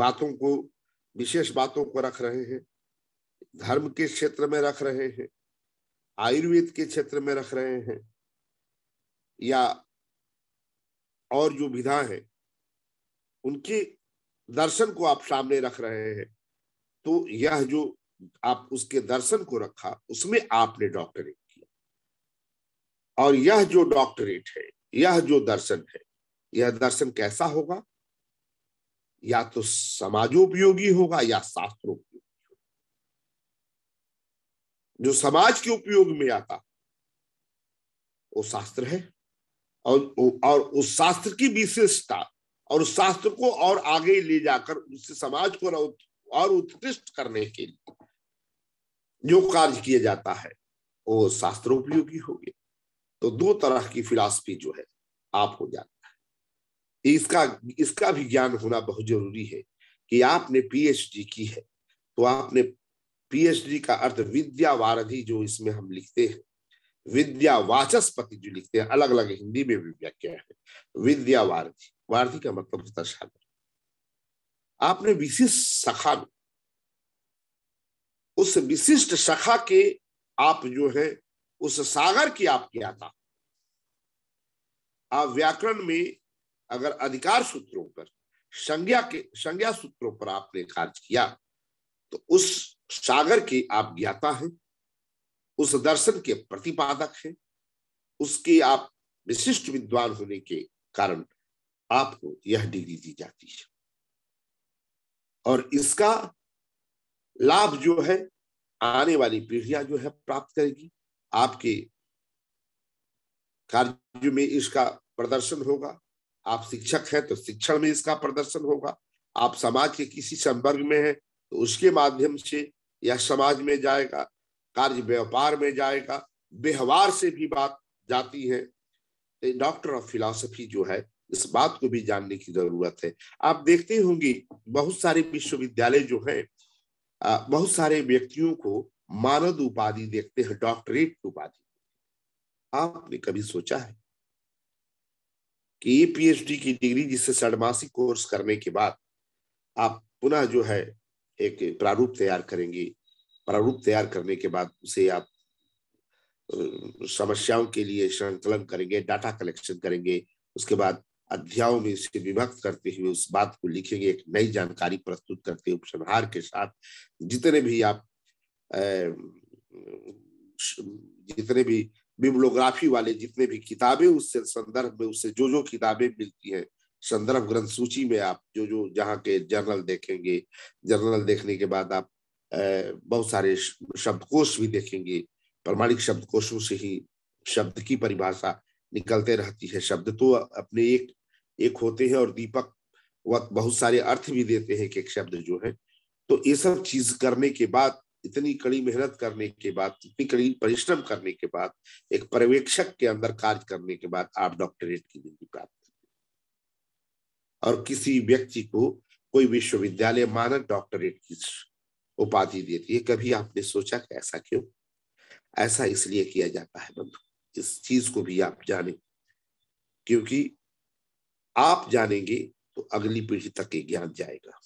बातों को विशेष बातों को रख रहे हैं धर्म के क्षेत्र में रख रहे हैं आयुर्वेद के क्षेत्र में रख रहे हैं या और जो विधा है उनके दर्शन को आप सामने रख रहे हैं तो यह जो आप उसके दर्शन को रखा उसमें आपने डॉक्टरेट किया और यह जो डॉक्टरेट है यह जो दर्शन है यह दर्शन कैसा होगा या तो समाजोपयोगी होगा या शास्त्रोपयोगी होगा जो समाज के उपयोग में आता वो शास्त्र है और और उस शास्त्र की विशेषता और उस शास्त्र को और आगे ले जाकर उससे समाज को और उत्कृष्ट करने के लिए जो कार्य किया जाता है वो शास्त्रोपयोगी हो गया तो दो तरह की फिलॉसफी जो है आप हो जाता है इसका इसका भी ज्ञान होना बहुत जरूरी है कि आपने पीएचडी की है तो आपने पीएचडी का अर्थ विद्या वारधि जो इसमें हम लिखते हैं विद्या वाचस्पति जो लिखते हैं अलग अलग हिंदी में भी व्याख्या है विद्या वारधि वारधी का मतलब होता है आपने विशिष्ट शाखा में उस विशिष्ट शाखा के आप जो है उस सागर की आप किया था आप व्याकरण में अगर अधिकार सूत्रों पर संज्ञा के संज्ञा सूत्रों पर आपने कार्य किया तो उस सागर के आप ज्ञाता हैं उस दर्शन के प्रतिपादक हैं उसके आप विशिष्ट विद्वान होने के कारण आपको यह डिग्री दी जाती है और इसका लाभ जो है आने वाली पीढ़ियां जो है प्राप्त करेगी आपके कार्य में इसका प्रदर्शन होगा आप शिक्षक हैं तो शिक्षण में इसका प्रदर्शन होगा आप समाज के किसी संवर्ग में हैं तो उसके माध्यम से यह समाज में जाएगा कार्य व्यापार में जाएगा व्यवहार से भी बात जाती है तो डॉक्टर ऑफ फिलोसफी जो है इस बात को भी जानने की जरूरत है आप देखते होंगे बहुत सारे विश्वविद्यालय जो है बहुत सारे व्यक्तियों को मानद उपाधि देखते हैं डॉक्टरेट उपाधि आपने कभी सोचा है कि ये पीएचडी की डिग्री जिससे षणमासिक कोर्स करने के बाद आप पुनः जो है एक प्रारूप तैयार करेंगे प्रारूप तैयार करने के बाद उसे आप समस्याओं के लिए संकलन करेंगे डाटा कलेक्शन करेंगे उसके बाद अध्यायों में इसे विभक्त करते हुए उस बात को लिखेंगे एक नई जानकारी प्रस्तुत करते हुए उपसंहार के साथ जितने भी आप जितने भी बिब्लोग्राफी वाले जितने भी किताबें उससे संदर्भ में उससे जो जो किताबें मिलती हैं संदर्भ ग्रंथ सूची में आप जो जो जहाँ के जर्नल देखेंगे जर्नल देखने के बाद आप बहुत सारे शब्दकोश भी देखेंगे प्रमाणिक शब्दकोशों से ही शब्द की परिभाषा निकलते रहती है शब्द तो अपने एक एक होते हैं और दीपक वक्त बहुत सारे अर्थ भी देते हैं कि एक शब्द जो है तो ये सब चीज करने के बाद इतनी कड़ी मेहनत करने के बाद इतनी कड़ी परिश्रम करने के बाद एक पर्यवेक्षक के अंदर कार्य करने के बाद आप डॉक्टरेट की डिग्री प्राप्त और किसी व्यक्ति को कोई विश्वविद्यालय मानक डॉक्टरेट की उपाधि देती है कभी आपने सोचा कि ऐसा क्यों ऐसा इसलिए किया जाता है बंधु इस चीज को भी आप जाने क्योंकि आप जानेंगे तो अगली पीढ़ी तक ये ज्ञान जाएगा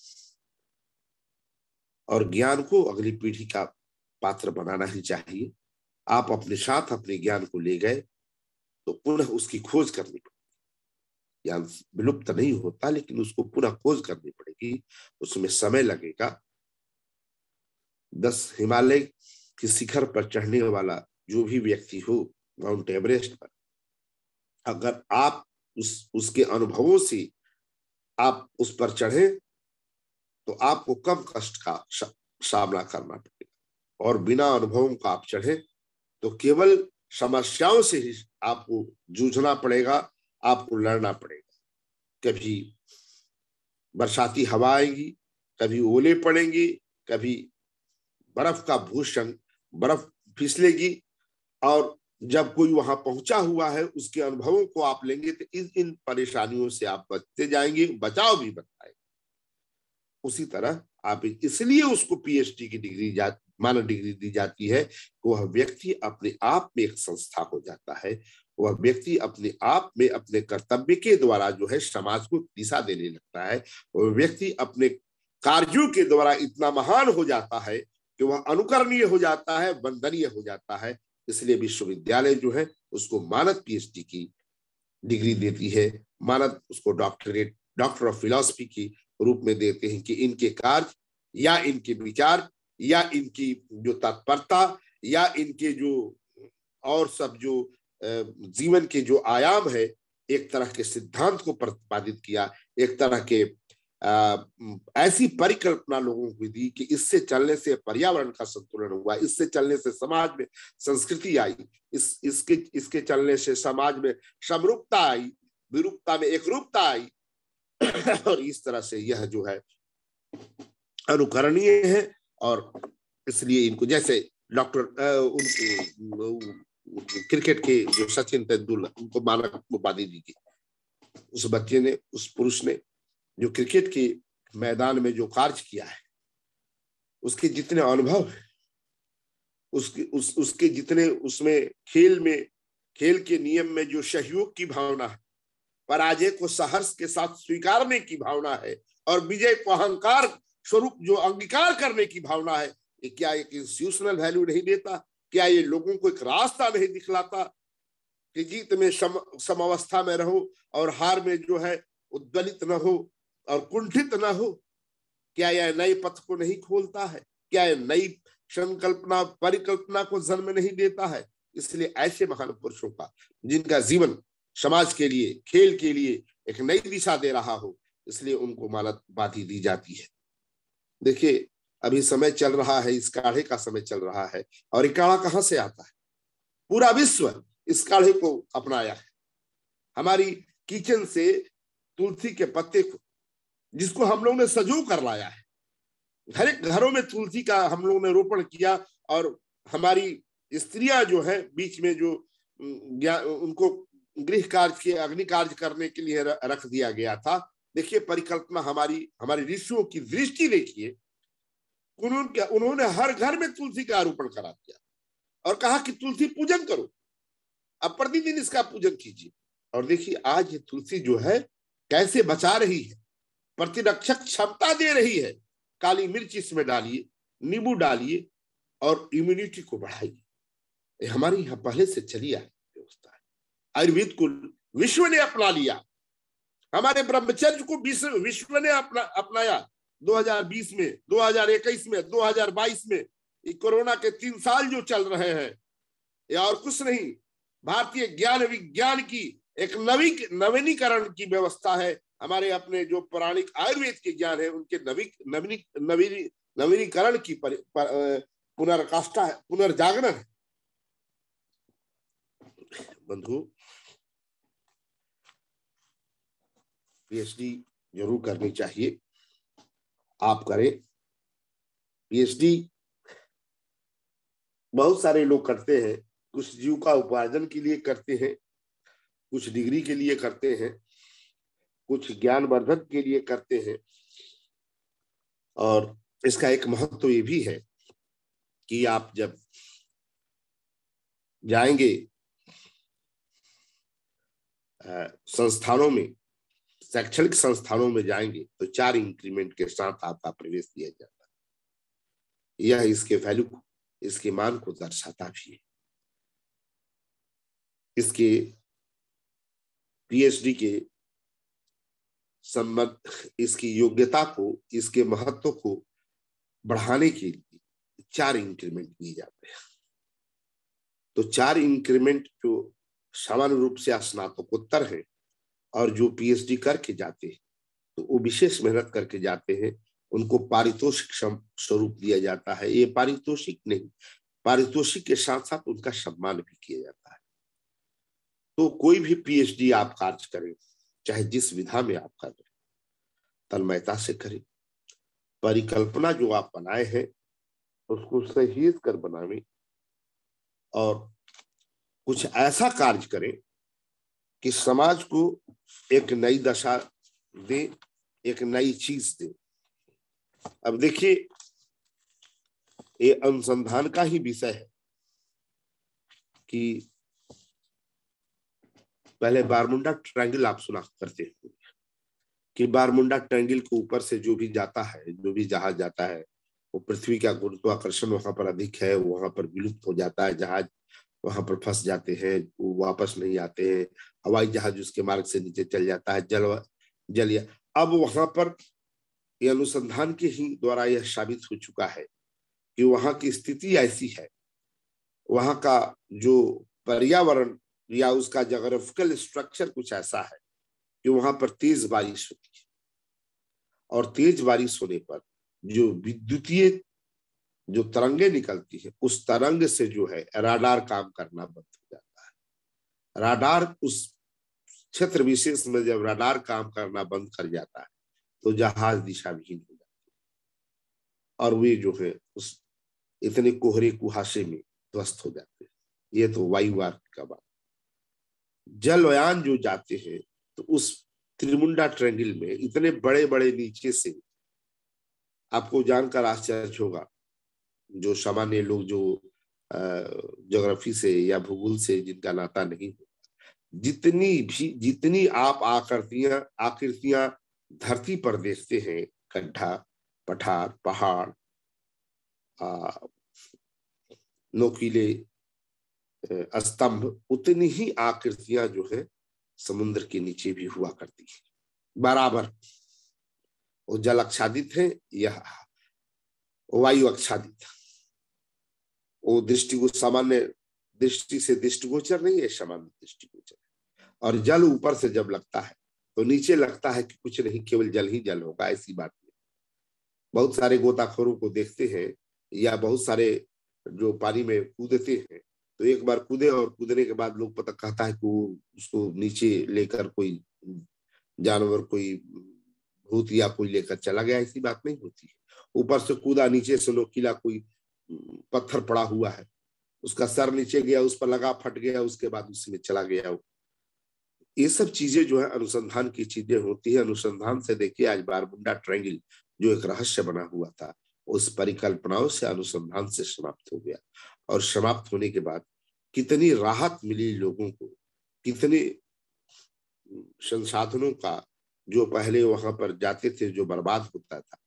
और ज्ञान को अगली पीढ़ी का पात्र बनाना ही चाहिए आप अपने साथ अपने ज्ञान को ले गए तो पुनः उसकी खोज करनी पड़ेगी ज्ञान विलुप्त नहीं होता लेकिन उसको पुनः खोज करनी पड़ेगी उसमें समय लगेगा दस हिमालय के शिखर पर चढ़ने वाला जो भी व्यक्ति हो माउंट एवरेस्ट पर अगर आप उस उसके अनुभवों से आप उस पर चढ़े तो आपको कम कष्ट का सामना करना पड़ेगा और बिना अनुभवों का आप चढ़े तो केवल समस्याओं से ही आपको जूझना पड़ेगा आपको लड़ना पड़ेगा कभी बरसाती हवा आएगी कभी ओले पड़ेंगी कभी बर्फ का भूषण बर्फ फिसलेगी और जब कोई वहां पहुंचा हुआ है उसके अनुभवों को आप लेंगे तो इन इन परेशानियों से आप बचते जाएंगे बचाव भी बताए उसी तरह आप इसलिए उसको पीएचडी की डिग्री मान मानव डिग्री दी जाती है कि वह व्यक्ति अपने आप में एक संस्था हो जाता है वह व्यक्ति अपने आप में अपने कर्तव्य के द्वारा जो है समाज को दिशा देने लगता है वह व्यक्ति अपने कार्यों के द्वारा इतना महान हो जाता है कि वह अनुकरणीय हो जाता है वंदनीय हो जाता है इसलिए विश्वविद्यालय जो है उसको मानद पीएचडी की डिग्री देती है मानद उसको डॉक्टरेट डॉक्टर ऑफ फिलोसफी की रूप में देते हैं कि इनके कार्य या इनके विचार या इनकी जो तत्परता या इनके जो और सब जो जीवन के जो आयाम है एक तरह के सिद्धांत को प्रतिपादित किया एक तरह के आ, ऐसी परिकल्पना लोगों को दी कि इससे चलने से पर्यावरण का संतुलन हुआ इससे चलने से समाज में संस्कृति आई इस इसके इसके चलने से समाज में समरूपता आई विरूपता में एकरूपता आई और इस तरह से यह जो है अनुकरणीय है और इसलिए इनको जैसे डॉक्टर क्रिकेट के जो सचिन तेंदुलकर उनको मानक उपाधि दी गई उस बच्चे ने उस पुरुष ने जो क्रिकेट के मैदान में जो कार्य किया है उसके जितने अनुभव है उसके उस उसके जितने उसमें खेल में खेल के नियम में जो सहयोग की भावना है पराजय को सहर्ष के साथ स्वीकारने की भावना है और विजय को अहंकार स्वरूप जो अंगीकार करने की भावना है ये क्या एक इंस्टीट्यूशनल वैल्यू नहीं देता क्या ये लोगों को एक रास्ता नहीं दिखलाता कि जीत में सम समावस्था में रहो और हार में जो है उद्वलित न हो और कुंठित ना हो क्या यह नए पथ को नहीं खोलता है क्या यह नई संकल्पना परिकल्पना को जन्म नहीं देता है इसलिए ऐसे महान पुरुषों का जिनका जीवन समाज के लिए खेल के लिए एक नई दिशा दे रहा हो इसलिए उनको मानत बाधी दी जाती है देखिए अभी समय चल रहा है इस काढ़े का समय चल रहा है और ये काढ़ा कहाँ से आता है पूरा विश्व इस काढ़े को अपनाया है हमारी किचन से तुलसी के पत्ते को जिसको हम लोग ने सजो कर लाया है हर एक घरों में तुलसी का हम लोग ने रोपण किया और हमारी स्त्रियां जो है बीच में जो उनको गृह कार्य के अग्नि कार्य करने के लिए रख दिया गया था देखिए परिकल्पना हमारी हमारी ऋषियों की दृष्टि देखिए उन्होंने हर घर में तुलसी का आरोपण करा दिया और कहा कि तुलसी पूजन करो अब प्रतिदिन इसका पूजन कीजिए और देखिए आज ये तुलसी जो है कैसे बचा रही है प्रतिरक्षक क्षमता दे रही है काली मिर्च इसमें डालिए नींबू डालिए और इम्यूनिटी को बढ़ाइए ये हमारे यहाँ पहले से चली रही व्यवस्था है आयुर्वेद को विश्व ने अपना लिया हमारे ब्रह्मचर्य को विश्व विश्व ने अपना अपनाया 2020 में 2021 में 2022 में ये कोरोना के तीन साल जो चल रहे हैं ये और कुछ नहीं भारतीय ज्ञान विज्ञान की एक नवीन नवीनीकरण की व्यवस्था है हमारे अपने जो पौराणिक आयुर्वेद के ज्ञान है उनके नवी नवीनी नवीनी नवीनीकरण की पुनर्काष्ठा है पुनर्जागरण है बंधु पीएचडी जरूर करनी चाहिए आप करें पीएचडी बहुत सारे लोग करते हैं कुछ जीव का उपार्जन के लिए करते हैं कुछ डिग्री के लिए करते हैं कुछ ज्ञानवर्धक के लिए करते हैं और इसका एक महत्व तो ये भी है कि आप जब जाएंगे संस्थानों में शैक्षणिक संस्थानों में जाएंगे तो चार इंक्रीमेंट के साथ आपका प्रवेश दिया जाता है यह इसके वैल्यू को इसके मान को दर्शाता भी है इसके पीएचडी के संबंध इसकी योग्यता को इसके महत्व को बढ़ाने के लिए चार इंक्रीमेंट दिए जाते हैं तो चार इंक्रीमेंट जो सामान्य रूप से स्नातकोत्तर है और जो पीएचडी करके जाते हैं तो वो विशेष मेहनत करके जाते हैं उनको पारितोषिक स्वरूप दिया जाता है ये पारितोषिक नहीं पारितोषिक के साथ साथ उनका सम्मान भी किया जाता है तो कोई भी पीएचडी आप कार्य करें चाहे जिस विधा में आप कर रहे तन्मयता से करें परिकल्पना जो आप बनाए हैं उसको सहेज कर बनावे और कुछ ऐसा कार्य करें कि समाज को एक नई दशा दे एक नई चीज दे अब देखिए ये अनुसंधान का ही विषय है कि पहले बारमुंडा ट्रायंगल आप सुना करते हैं कि बारमुंडा ट्रायंगल के ऊपर से जो भी जाता है जो भी जहाज जाता है वो पृथ्वी का गुरुत्वाकर्षण वहां पर अधिक है वहां पर विलुप्त हो जाता है जहाज वहां पर फंस जाते हैं वो वापस नहीं आते हैं हवाई जहाज उसके मार्ग से नीचे चल जाता है जल जल अब वहां पर यह अनुसंधान के ही द्वारा यह साबित हो चुका है कि वहां की स्थिति ऐसी है वहां का जो पर्यावरण या उसका जोग्राफिकल स्ट्रक्चर कुछ ऐसा है कि वहां पर तेज बारिश होती है और तेज बारिश होने पर जो विद्युतीय जो तरंगे निकलती है उस तरंग से जो है राडार काम करना बंद हो जाता है राडार उस क्षेत्र विशेष में जब राडार काम करना बंद कर जाता है तो जहाज दिशाविहीन हो जाती है और वे जो है उस इतने कोहरे कुहासे में ध्वस्त हो जाते हैं ये तो वायुवार का बात जलयान जो जाते हैं तो उस त्रिमुंडा ट्रेंगल में इतने बड़े बड़े नीचे से आपको जानकर आश्चर्य होगा जो सामान्य लोग जो ज्योग्राफी से या भूगोल से जिनका नाता नहीं होगा जितनी भी जितनी आप आकृतियां आकृतियां धरती पर देखते हैं गड्ढा पठार पहाड़ नोकीले स्तंभ उतनी ही आकृतियां जो है समुद्र के नीचे भी हुआ करती है बराबर वो जल अक्षादित है यह वायु अक्षादित वो दृष्टि को सामान्य दृष्टि से दृष्टिगोचर नहीं है सामान्य दृष्टिगोचर और जल ऊपर से जब लगता है तो नीचे लगता है कि कुछ नहीं केवल जल ही जल होगा ऐसी बात नहीं बहुत सारे गोताखोरों को देखते हैं या बहुत सारे जो पानी में कूदते हैं तो एक बार कूदे और कूदने के बाद लोग पता कहता है कि वो उसको नीचे लेकर कोई जानवर कोई भूत या कोई लेकर चला गया ऐसी बात नहीं होती है ऊपर से कूदा नीचे से लोग किला कोई पत्थर पड़ा हुआ है उसका सर नीचे गया उस पर लगा फट गया उसके बाद उसमें चला गया वो ये सब चीजें जो है अनुसंधान की चीजें होती है अनुसंधान से देखिए आज बारमुंडा ट्रैंगल जो एक रहस्य बना हुआ था उस परिकल्पनाओं से अनुसंधान से समाप्त हो गया और समाप्त होने के बाद कितनी राहत मिली लोगों को कितने संसाधनों का जो पहले वहां पर जाते थे जो बर्बाद होता था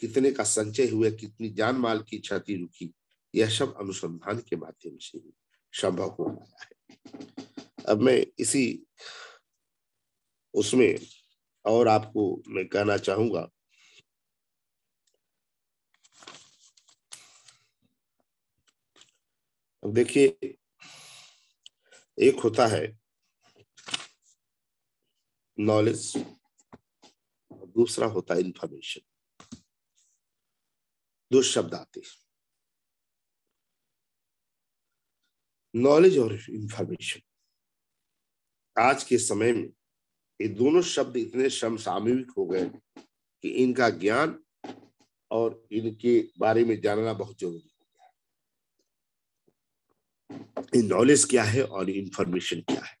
कितने का संचय हुआ कितनी जान माल की क्षति रुकी यह सब अनुसंधान के माध्यम से ही संभव हो पाया है अब मैं इसी उसमें और आपको मैं कहना चाहूंगा अब देखिए एक होता है नॉलेज दूसरा होता है इंफॉर्मेशन दो शब्द आते नॉलेज और इंफॉर्मेशन आज के समय में ये दोनों शब्द इतने सामूहिक हो गए कि इनका ज्ञान और इनके बारे में जानना बहुत जरूरी नॉलेज क्या है और इंफॉर्मेशन क्या है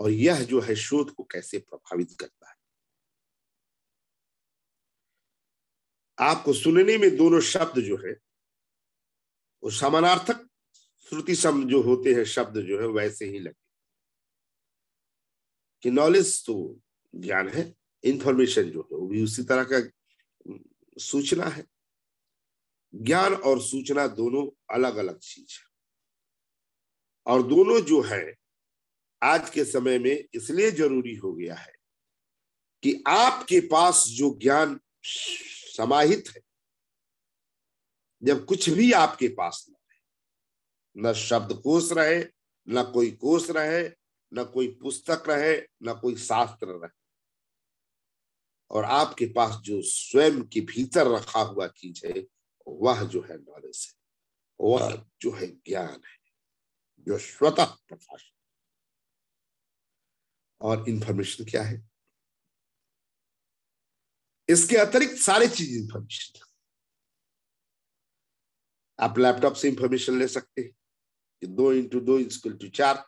और यह जो है शोध को कैसे प्रभावित करता है आपको सुनने में दोनों शब्द जो है वो समानार्थक श्रुति सम जो होते हैं शब्द जो है वैसे ही लगे कि नॉलेज तो ज्ञान है इंफॉर्मेशन जो है वो भी उसी तरह का सूचना है ज्ञान और सूचना दोनों अलग अलग चीज है और दोनों जो है आज के समय में इसलिए जरूरी हो गया है कि आपके पास जो ज्ञान समाहित है जब कुछ भी आपके पास न रहे न शब्द कोश रहे न कोई कोश रहे न कोई पुस्तक रहे न कोई शास्त्र रहे और आपके पास जो स्वयं के भीतर रखा हुआ चीज है वह जो है नॉलेज है वह जो है ज्ञान है जो स्वतः प्रकाश और इंफॉर्मेशन क्या है इसके अतिरिक्त सारी चीज इंफॉर्मेशन आप लैपटॉप से इंफॉर्मेशन ले सकते हैं कि दो इंटू दो इंस्कुल टू चार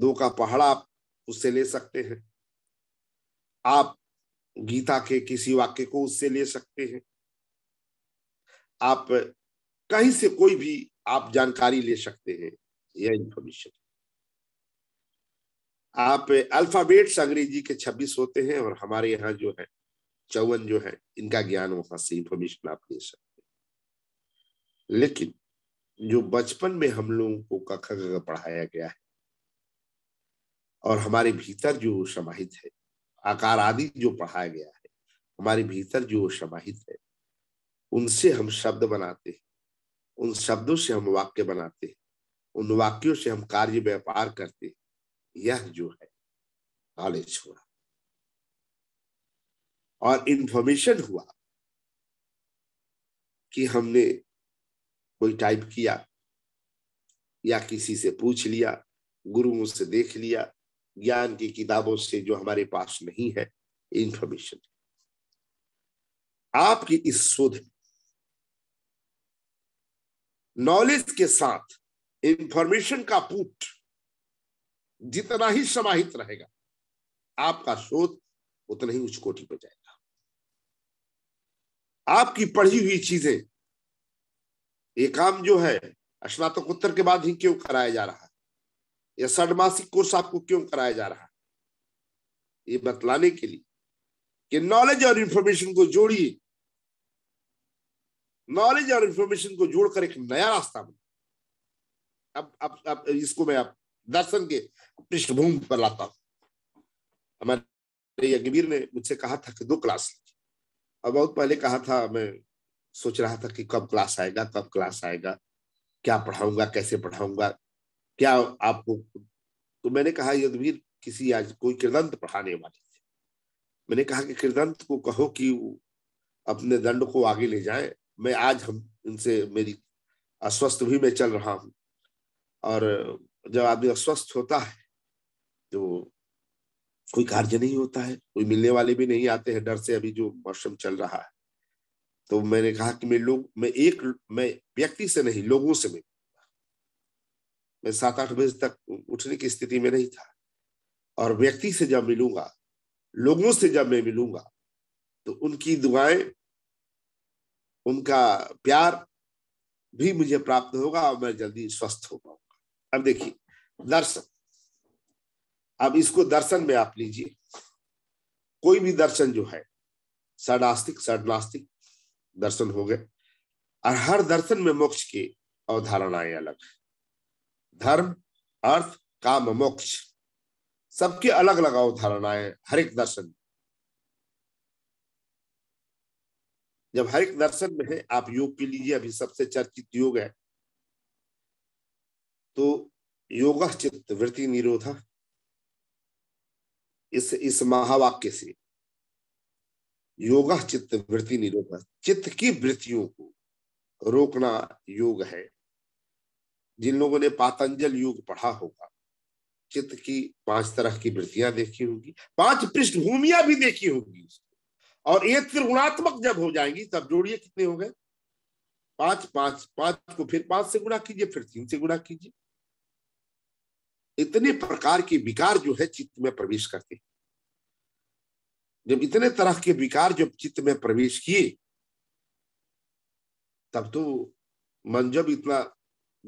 दो का पहाड़ा आप उससे ले सकते हैं आप गीता के किसी वाक्य को उससे ले सकते हैं आप कहीं से कोई भी आप जानकारी ले सकते हैं यह इंफॉर्मेशन आप अल्फाबेट्स अंग्रेजी के 26 होते हैं और हमारे यहाँ जो है चौवन जो है इनका ज्ञान वहां से इंफॉर्मेशन आप ले सकते हैं लेकिन जो बचपन में हम लोगों को कख पढ़ाया गया है और हमारे भीतर जो समाहित है आकार आदि जो पढ़ाया गया है हमारे भीतर जो समाहित है उनसे हम शब्द बनाते हैं उन शब्दों से हम वाक्य बनाते हैं उन वाक्यों से हम कार्य व्यापार करते हैं यह जो है नॉलेज हुआ और इंफॉर्मेशन हुआ कि हमने कोई टाइप किया या किसी से पूछ लिया गुरुओं से देख लिया ज्ञान की किताबों से जो हमारे पास नहीं है इंफॉर्मेशन आपकी इस शोध में नॉलेज के साथ इंफॉर्मेशन का पुट जितना ही समाहित रहेगा आपका शोध उतना ही उच्च कोटि पर जाएगा आपकी पढ़ी हुई चीजें ये काम जो है स्नातकोत्तर के बाद ही क्यों कराया जा रहा है या षडमासिक कोर्स आपको क्यों कराया जा रहा है ये बतलाने के लिए कि नॉलेज और इंफॉर्मेशन को जोड़िए नॉलेज और इंफॉर्मेशन को जोड़कर एक नया रास्ता बना अब अब अब इसको मैं अब दर्शन के पृष्ठभूमि पर लाता हूं हमारे यज्ञवीर ने मुझसे कहा था कि दो क्लास और बहुत पहले कहा था मैं सोच रहा था कि कब क्लास आएगा कब क्लास आएगा क्या पढ़ाऊंगा कैसे पढ़ाऊंगा क्या आपको तो मैंने कहा यदवीर किसी आज कोई किरदंत पढ़ाने वाले थे मैंने कहा कि किरदंत को कहो कि अपने दंड को आगे ले जाए मैं आज हम इनसे मेरी अस्वस्थ भी मैं चल रहा हूं और जब आदमी अस्वस्थ होता है तो कोई कार्य नहीं होता है कोई मिलने वाले भी नहीं आते हैं डर से अभी जो मौसम चल रहा है तो मैंने कहा कि मैं लोग मैं एक मैं व्यक्ति से नहीं लोगों से मैं मैं सात आठ बजे तक उठने की स्थिति में नहीं था और व्यक्ति से जब मिलूंगा लोगों से जब मैं मिलूंगा तो उनकी दुआएं उनका प्यार भी मुझे प्राप्त होगा और मैं जल्दी स्वस्थ हो पाऊंगा अब देखिए दर्शन अब इसको दर्शन में आप लीजिए कोई भी दर्शन जो है सडास्तिक सडनास्तिक दर्शन हो गए और हर दर्शन में मोक्ष की अवधारणाएं अलग धर्म अर्थ काम मोक्ष सबके अलग अलग अवधारणाएं हर एक दर्शन जब हर एक दर्शन में है आप योग के लिए अभी सबसे चर्चित योग है तो योग चित्त वृत्ति निरोध इस इस महावाक्य से योग चित्त वृत्ति निरोध चित्त की वृत्तियों को रोकना योग है जिन लोगों ने पातंजल योग पढ़ा होगा चित्त की पांच तरह की वृत्तियां देखी होगी पांच पृष्ठभूमिया भी देखी होगी और ये त्रिगुणात्मक जब हो जाएंगी तब जोड़िए कितने हो गए पांच पांच पांच को फिर पांच से गुणा कीजिए फिर तीन से गुणा कीजिए इतने प्रकार के विकार जो है चित्त में प्रवेश करते हैं जब इतने तरह के विकार जब चित्त में प्रवेश किए तब तो मन जब इतना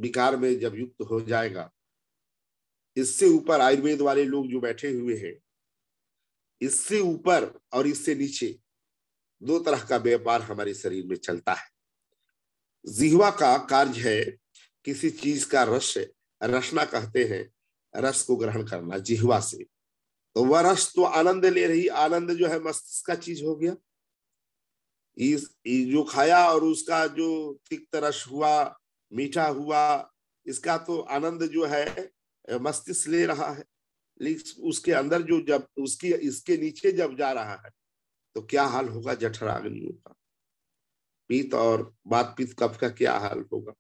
विकार में जब युक्त हो जाएगा इससे ऊपर आयुर्वेद वाले लोग जो बैठे हुए हैं इससे ऊपर और इससे नीचे दो तरह का व्यापार हमारे शरीर में चलता है जीवा का कार्य है किसी चीज का रस रसना कहते हैं रस को ग्रहण करना जिहवा से तो वह रस तो आनंद ले रही आनंद जो है मस्तिष्क का चीज हो गया इस जो खाया और उसका जो तिक्त रस हुआ मीठा हुआ इसका तो आनंद जो है मस्तिष्क ले रहा है उसके अंदर जो जब उसकी इसके नीचे जब जा रहा है तो क्या हाल होगा जठराग्नियों का पीत और बात पीत कफ का क्या हाल होगा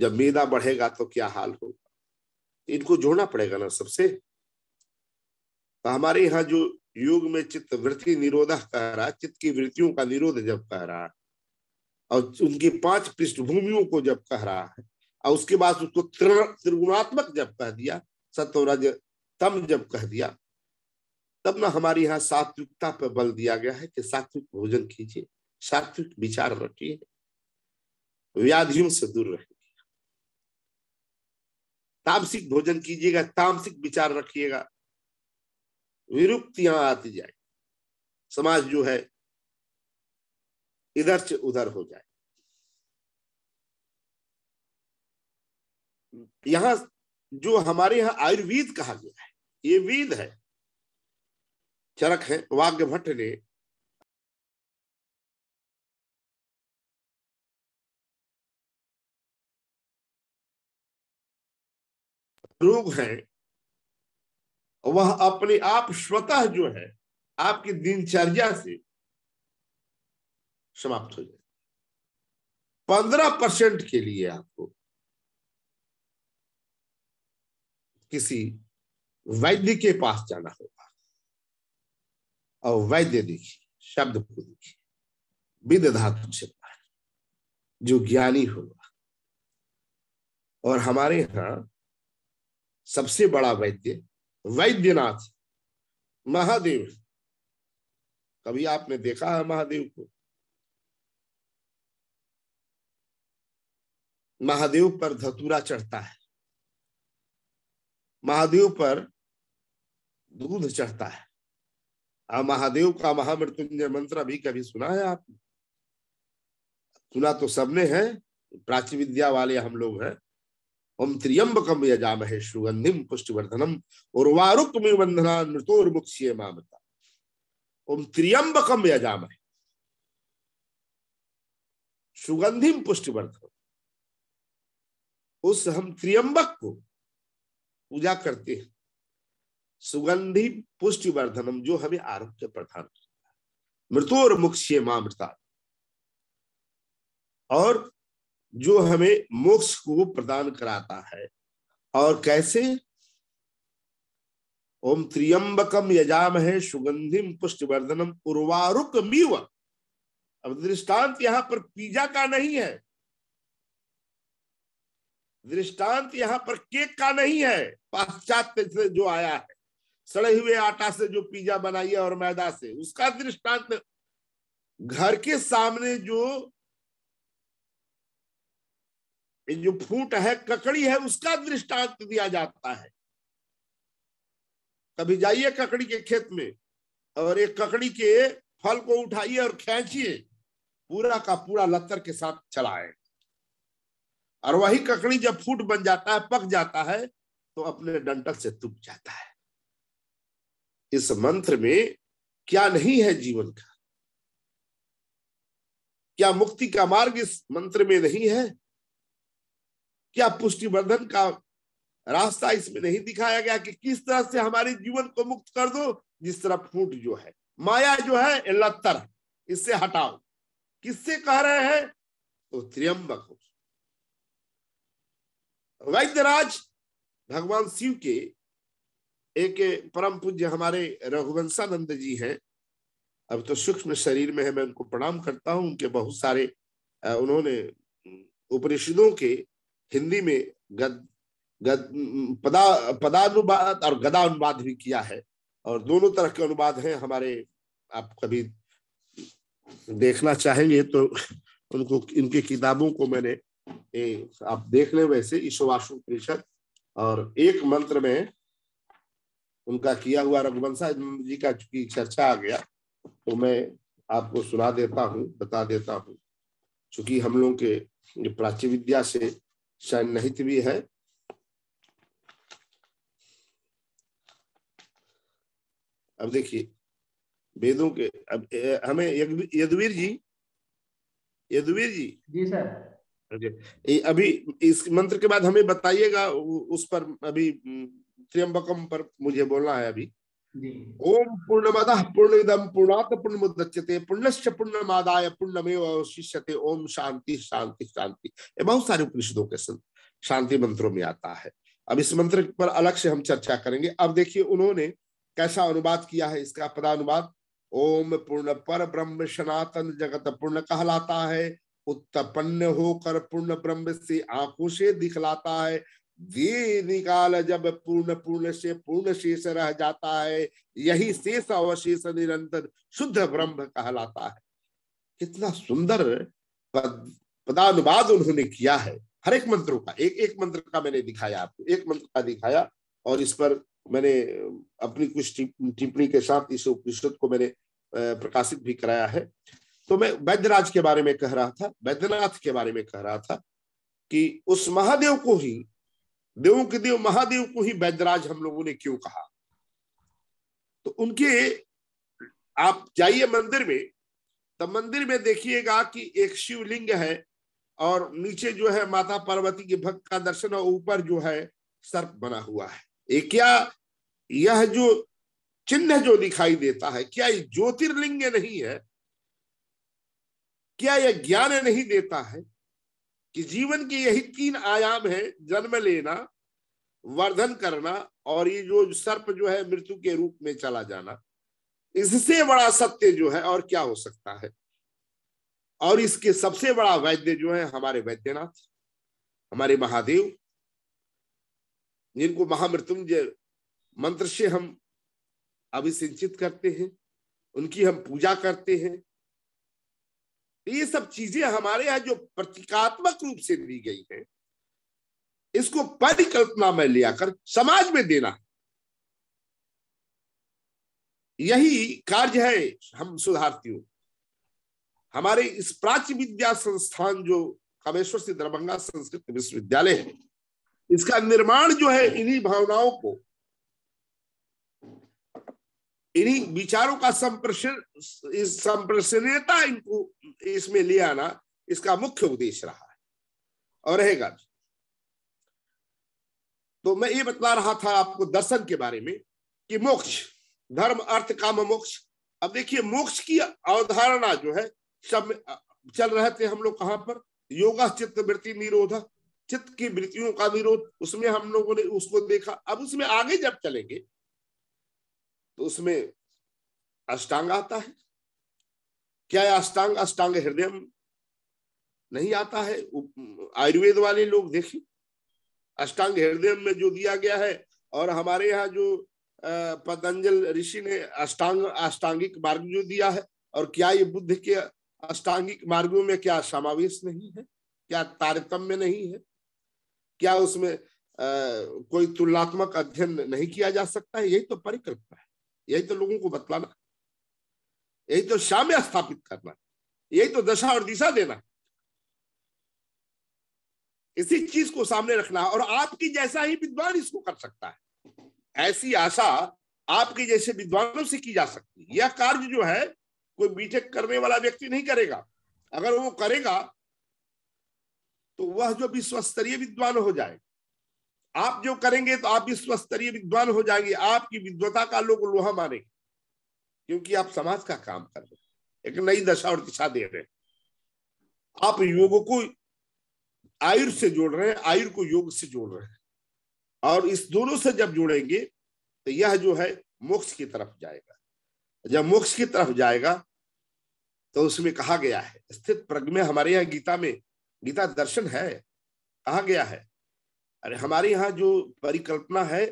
जब मेदा बढ़ेगा तो क्या हाल होगा इनको जोड़ना पड़ेगा ना सबसे तो हमारे यहाँ जो योग में चित्त वृत्ति निरोधक कह रहा है चित्त की वृत्तियों का निरोध जब कह रहा है और उनकी पांच पृष्ठभूमियों को जब कह रहा है और उसके बाद उसको त्रिगुणात्मक जब कह दिया सत्य तम जब कह दिया तब ना हमारे यहाँ सात्विकता पर बल दिया गया है कि सात्विक भोजन कीजिए सात्विक विचार रखिए व्याधियों से दूर रहिए तामसिक भोजन कीजिएगा तामसिक विचार रखिएगा विरुक्तियां आती जाए समाज जो है इधर से उधर हो जाए यहां जो हमारे यहां आयुर्वेद कहा गया है ये वेद है चरक है वाग्य भट्ट ने रोग हैं वह अपने आप स्वतः जो है आपकी दिनचर्या से समाप्त हो जाए पंद्रह परसेंट के लिए आपको किसी वैद्य के पास जाना हो और वैद्य देखिए शब्द को देखिए विद धातु से जो ज्ञानी होगा और हमारे यहां सबसे बड़ा वैद्य वैद्यनाथ महादेव कभी आपने देखा है महादेव को महादेव पर धतूरा चढ़ता है महादेव पर दूध चढ़ता है महादेव का महामृत्युंजय मंत्र अभी कभी सुना है आपने सुना तो सबने है प्राची विद्या वाले हम लोग हैं ओम त्रियम्बकम यजामहे सुगंधिम पुष्टिवर्धनम उर्वारुक वंदना मृतोर्मुक्षीय मामता ओम त्रियम्बकम यजामहे सुगंधिम पुष्टिवर्धन उस हम त्रियम्बक को पूजा करते हैं सुगंधि पुष्टि वर्धनम जो हमें आरोग्य प्रदान करता है मृत्यु और मुख्य मामृता और जो हमें मोक्ष को प्रदान कराता है और कैसे ओम त्रियंबकम यजाम है सुगंधिम पुष्टिवर्धनम उर्वारुक मीव अब दृष्टांत यहां पर पिज्जा का नहीं है दृष्टांत यहां पर केक का नहीं है पाश्चात्य से जो आया है सड़े हुए आटा से जो पिज्जा बनाइए और मैदा से उसका दृष्टांत घर के सामने जो जो फूट है ककड़ी है उसका दृष्टांत दिया जाता है कभी जाइए ककड़ी के खेत में और एक ककड़ी के फल को उठाइए और खेचिए पूरा का पूरा लतर के साथ चलाए और वही ककड़ी जब फूट बन जाता है पक जाता है तो अपने डंटल से तुप जाता है इस मंत्र में क्या नहीं है जीवन का क्या मुक्ति का मार्ग इस मंत्र में नहीं है क्या पुष्टिवर्धन का रास्ता इसमें नहीं दिखाया गया कि किस तरह से हमारे जीवन को मुक्त कर दो जिस तरह फूट जो है माया जो है लत्तर इससे हटाओ किससे कह रहे हैं तो त्रियंबक हो वैद्यराज भगवान शिव के एक परम पूज्य हमारे रघुवंशानंद जी हैं अब तो सूक्ष्म शरीर में है मैं उनको प्रणाम करता हूँ उनके बहुत सारे उन्होंने उपनिषदों के हिंदी में गद गद पदा पदानुवाद और गदा अनुवाद भी किया है और दोनों तरह के अनुवाद हैं हमारे आप कभी देखना चाहेंगे तो उनको इनके किताबों को मैंने ए, आप देख लें वैसे ईश्वासु परिषद और एक मंत्र में उनका किया हुआ रघुवंशा जी का चुकी चर्चा आ गया तो मैं आपको सुना देता हूँ बता देता हूँ चूंकि हम लोग के जो विद्या से सन्निहित भी है अब देखिए वेदों के अब ए, हमें यदुवीर जी यदुवीर जी जी सर अभी इस मंत्र के बाद हमें बताइएगा उस पर अभी त्र्यंबकम पर मुझे बोलना है अभी ओम पूर्णमद पूर्णविद पूर्णात पूर्ण मुदच्यते पुण्यश्च पुण्यमादाय पुण्यमेव अवशिष्यते ओम शांति शांति शांति ये बहुत सारे उपनिषदों के शांति मंत्रों में आता है अब इस मंत्र पर अलग से हम चर्चा करेंगे अब देखिए उन्होंने कैसा अनुवाद किया है इसका पदानुवाद ओम पूर्ण पर ब्रह्म सनातन जगत पूर्ण कहलाता है उत्पन्न होकर पूर्ण ब्रह्म से आंखों से दिखलाता है दीर्घ निकाल जब पूर्ण पूर्ण से पूर्ण शेष रह जाता है यही शेष अवशेष निरंतर शुद्ध ब्रह्म कहलाता है कितना सुंदर पद, पदानुवाद उन्होंने किया है हर एक मंत्रों का एक एक मंत्र का मैंने दिखाया आपको एक मंत्र का दिखाया और इस पर मैंने अपनी कुछ टिप्पणी के साथ इस उपनिषद को मैंने प्रकाशित भी कराया है तो मैं वैद्यराज के बारे में कह रहा था वैद्यनाथ के बारे में कह रहा था कि उस महादेव को ही देवों के देव महादेव को ही बैद्यराज हम लोगों ने क्यों कहा तो उनके आप जाइए मंदिर में तो मंदिर में देखिएगा कि एक शिवलिंग है और नीचे जो है माता पार्वती के भक्त का दर्शन और ऊपर जो है सर्प बना हुआ है ये क्या यह जो चिन्ह जो दिखाई देता है क्या ये ज्योतिर्लिंग नहीं है क्या यह ज्ञान नहीं देता है कि जीवन के यही तीन आयाम है जन्म लेना वर्धन करना और ये जो सर्प जो है मृत्यु के रूप में चला जाना इससे बड़ा सत्य जो है और क्या हो सकता है और इसके सबसे बड़ा वैद्य जो है हमारे वैद्यनाथ हमारे महादेव जिनको महामृत्युंजय मंत्र से हम अभिसिंचित करते हैं उनकी हम पूजा करते हैं ये सब चीजें हमारे यहाँ जो प्रतीकात्मक रूप से दी गई है इसको परिकल्पना में ले आकर समाज में देना यही कार्य है हम सुधारतियों हमारे इस प्राची विद्या संस्थान जो कामेश्वर से दरभंगा संस्कृत विश्वविद्यालय है इसका निर्माण जो है इन्हीं भावनाओं को इन्हीं विचारों का संप्रसर संप्रसनीयता इनको इसमें ले आना इसका मुख्य उद्देश्य रहा है और रहेगा भी तो मैं ये बतला रहा था आपको दर्शन के बारे में कि मोक्ष धर्म अर्थ काम मोक्ष अब देखिए मोक्ष की अवधारणा जो है सब चल रहे थे हम लोग कहां पर योगा चित्त वृत्ति निरोध चित्त की वृत्तियों का निरोध उसमें हम लोगों ने उसको देखा अब उसमें आगे जब चलेंगे तो उसमें अष्टांग आता है क्या अष्टांग अष्टांग हृदय नहीं आता है आयुर्वेद वाले लोग देखें अष्टांग हृदय में जो दिया गया है और हमारे यहाँ जो पतंजल ऋषि ने अष्टांग अष्टांगिक मार्ग जो दिया है और क्या ये बुद्ध के अष्टांगिक मार्गों में क्या समावेश नहीं है क्या तारतम्य नहीं है क्या उसमें आ, कोई तुलनात्मक अध्ययन नहीं किया जा सकता है यही तो परिकल्पना है यही तो लोगों को बतलाना यही तो शाम्य स्थापित करना यही तो दशा और दिशा देना इसी चीज को सामने रखना और आपकी जैसा ही विद्वान इसको कर सकता है ऐसी आशा आपके जैसे विद्वानों से की जा सकती है यह कार्य जो है कोई बीटेक करने वाला व्यक्ति नहीं करेगा अगर वो करेगा तो वह जो विश्व स्तरीय विद्वान हो जाएगा आप जो करेंगे तो आप विश्व स्तरीय विद्वान हो जाएंगे आपकी विद्वता का लोग लोहा मानेंगे क्योंकि आप समाज का काम कर रहे हैं एक नई दशा और दिशा दे रहे हैं आप योग को आयुर से जोड़ रहे हैं आयुर को योग से जोड़ रहे हैं और इस दोनों से जब जोड़ेंगे तो यह जो है मोक्ष की तरफ जाएगा जब मोक्ष की तरफ जाएगा तो उसमें कहा गया है स्थित प्रज्ञ में हमारे यहाँ गीता में गीता दर्शन है कहा गया है अरे हमारे यहाँ जो परिकल्पना है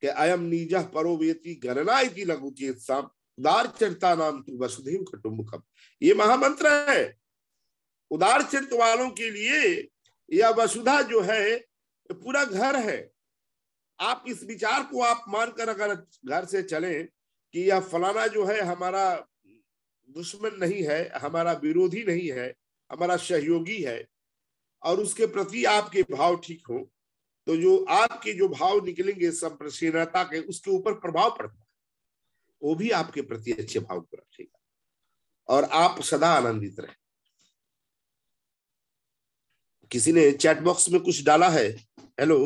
कि अयम निज परोवेती गणना की लघु चेतसाम उदार चरता नाम तू वसुधैव कुटुंबकम ये महामंत्र है उदार चरित वालों के लिए यह वसुधा जो है पूरा घर है आप इस विचार को आप मानकर अगर घर से चले कि यह फलाना जो है हमारा दुश्मन नहीं है हमारा विरोधी नहीं है हमारा सहयोगी है और उसके प्रति आपके भाव ठीक हो तो जो आपके जो भाव निकलेंगे संप्रसीनता के उसके ऊपर प्रभाव पड़ता है वो भी आपके प्रति अच्छे भाव को रखेगा और आप सदा आनंदित रहे किसी ने चैट बॉक्स में कुछ डाला है hello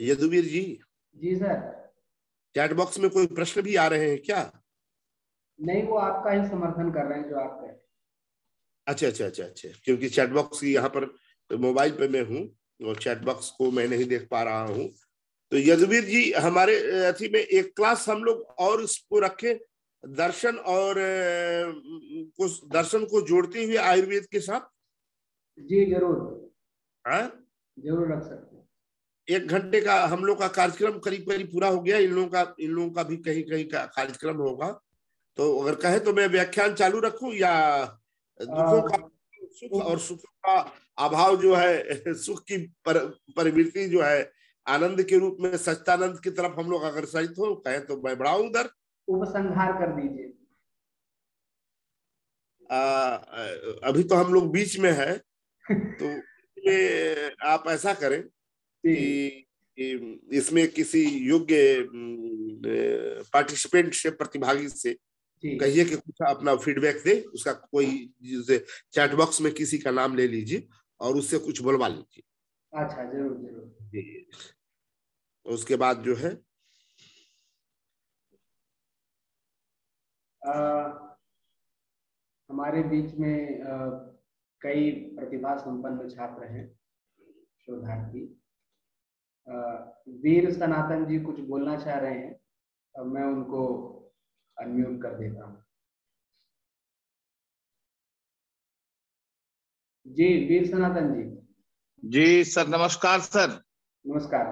Yaduveer ji ji sir chat box में कोई प्रश्न भी आ रहे हैं क्या नहीं वो
आपका ही समर्थन कर रहे हैं जो आप कह
अच्छा अच्छा अच्छा अच्छा क्योंकि चैट बॉक्स की यहाँ पर मोबाइल पे मैं हूँ और चैट बॉक्स को मैं नहीं देख पा रहा हूँ तो यजवीर जी हमारे अथी में एक क्लास हम लोग और इसको रखे दर्शन और को दर्शन को जोड़ते हुए आयुर्वेद के साथ जी जरूर हाँ जरूर रख सकते एक घंटे का हम लोग का कार्यक्रम करीब करीब पूरा हो गया इन लोगों का इन लोगों का भी कहीं कहीं का कार्यक्रम होगा तो अगर कहे तो मैं व्याख्यान चालू रखू या दूसरों का सुख और सुख का अभाव जो है सुख की पर, परिवृत्ति जो है आनंद के रूप में सच्चानंद की तरफ हम लोग अगर सहित हो कहे तो मैं बड़ा उधर उपसंहार कर दीजिए अभी तो हम लोग बीच में है तो ये आप ऐसा करें कि इसमें किसी योग्य पार्टिसिपेंट से प्रतिभागी से कहिए कि कुछ अपना फीडबैक दे उसका कोई चैट बॉक्स में किसी का नाम ले लीजिए और उससे कुछ बोलवा लीजिए अच्छा जरूर जरूर उसके बाद जो है
आ, हमारे बीच में आ, कई प्रतिभा संपन्न छात्र हैं शोधार्थी वीर सनातन जी कुछ बोलना चाह रहे हैं तो मैं उनको अनम्यूट कर देता हूँ
जी वीर सनातन जी
जी सर नमस्कार सर नमस्कार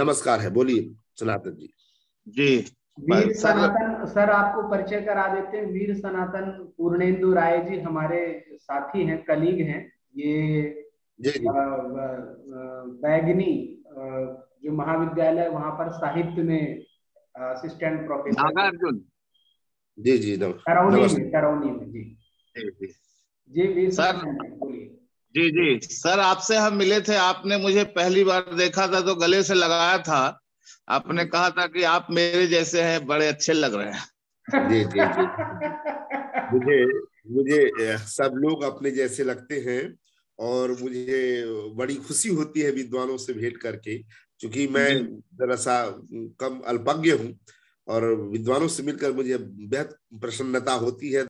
नमस्कार है बोलिए सनातन जी जी वीर सनातन
सर आपको परिचय करा देते हैं वीर सनातन पूर्णेंदु राय जी हमारे साथी हैं कलीग हैं ये जी, जी. बैगनी जो महाविद्यालय वहां पर साहित्य में असिस्टेंट प्रोफेसर
नागार्जुन जी जी करौली में
करौली में
जी जी जी सर जी जी सर आपसे हम मिले थे आपने मुझे पहली बार देखा था तो गले से लगाया था आपने कहा था कि आप मेरे जैसे हैं बड़े अच्छे लग रहे हैं जी जी जी मुझे मुझे सब लोग अपने जैसे लगते हैं और मुझे बड़ी खुशी होती है विद्वानों से भेंट करके क्योंकि मैं जरा सा कम अल्पज्ञ हूँ और विद्वानों से मिलकर मुझे बेहद प्रसन्नता
होती है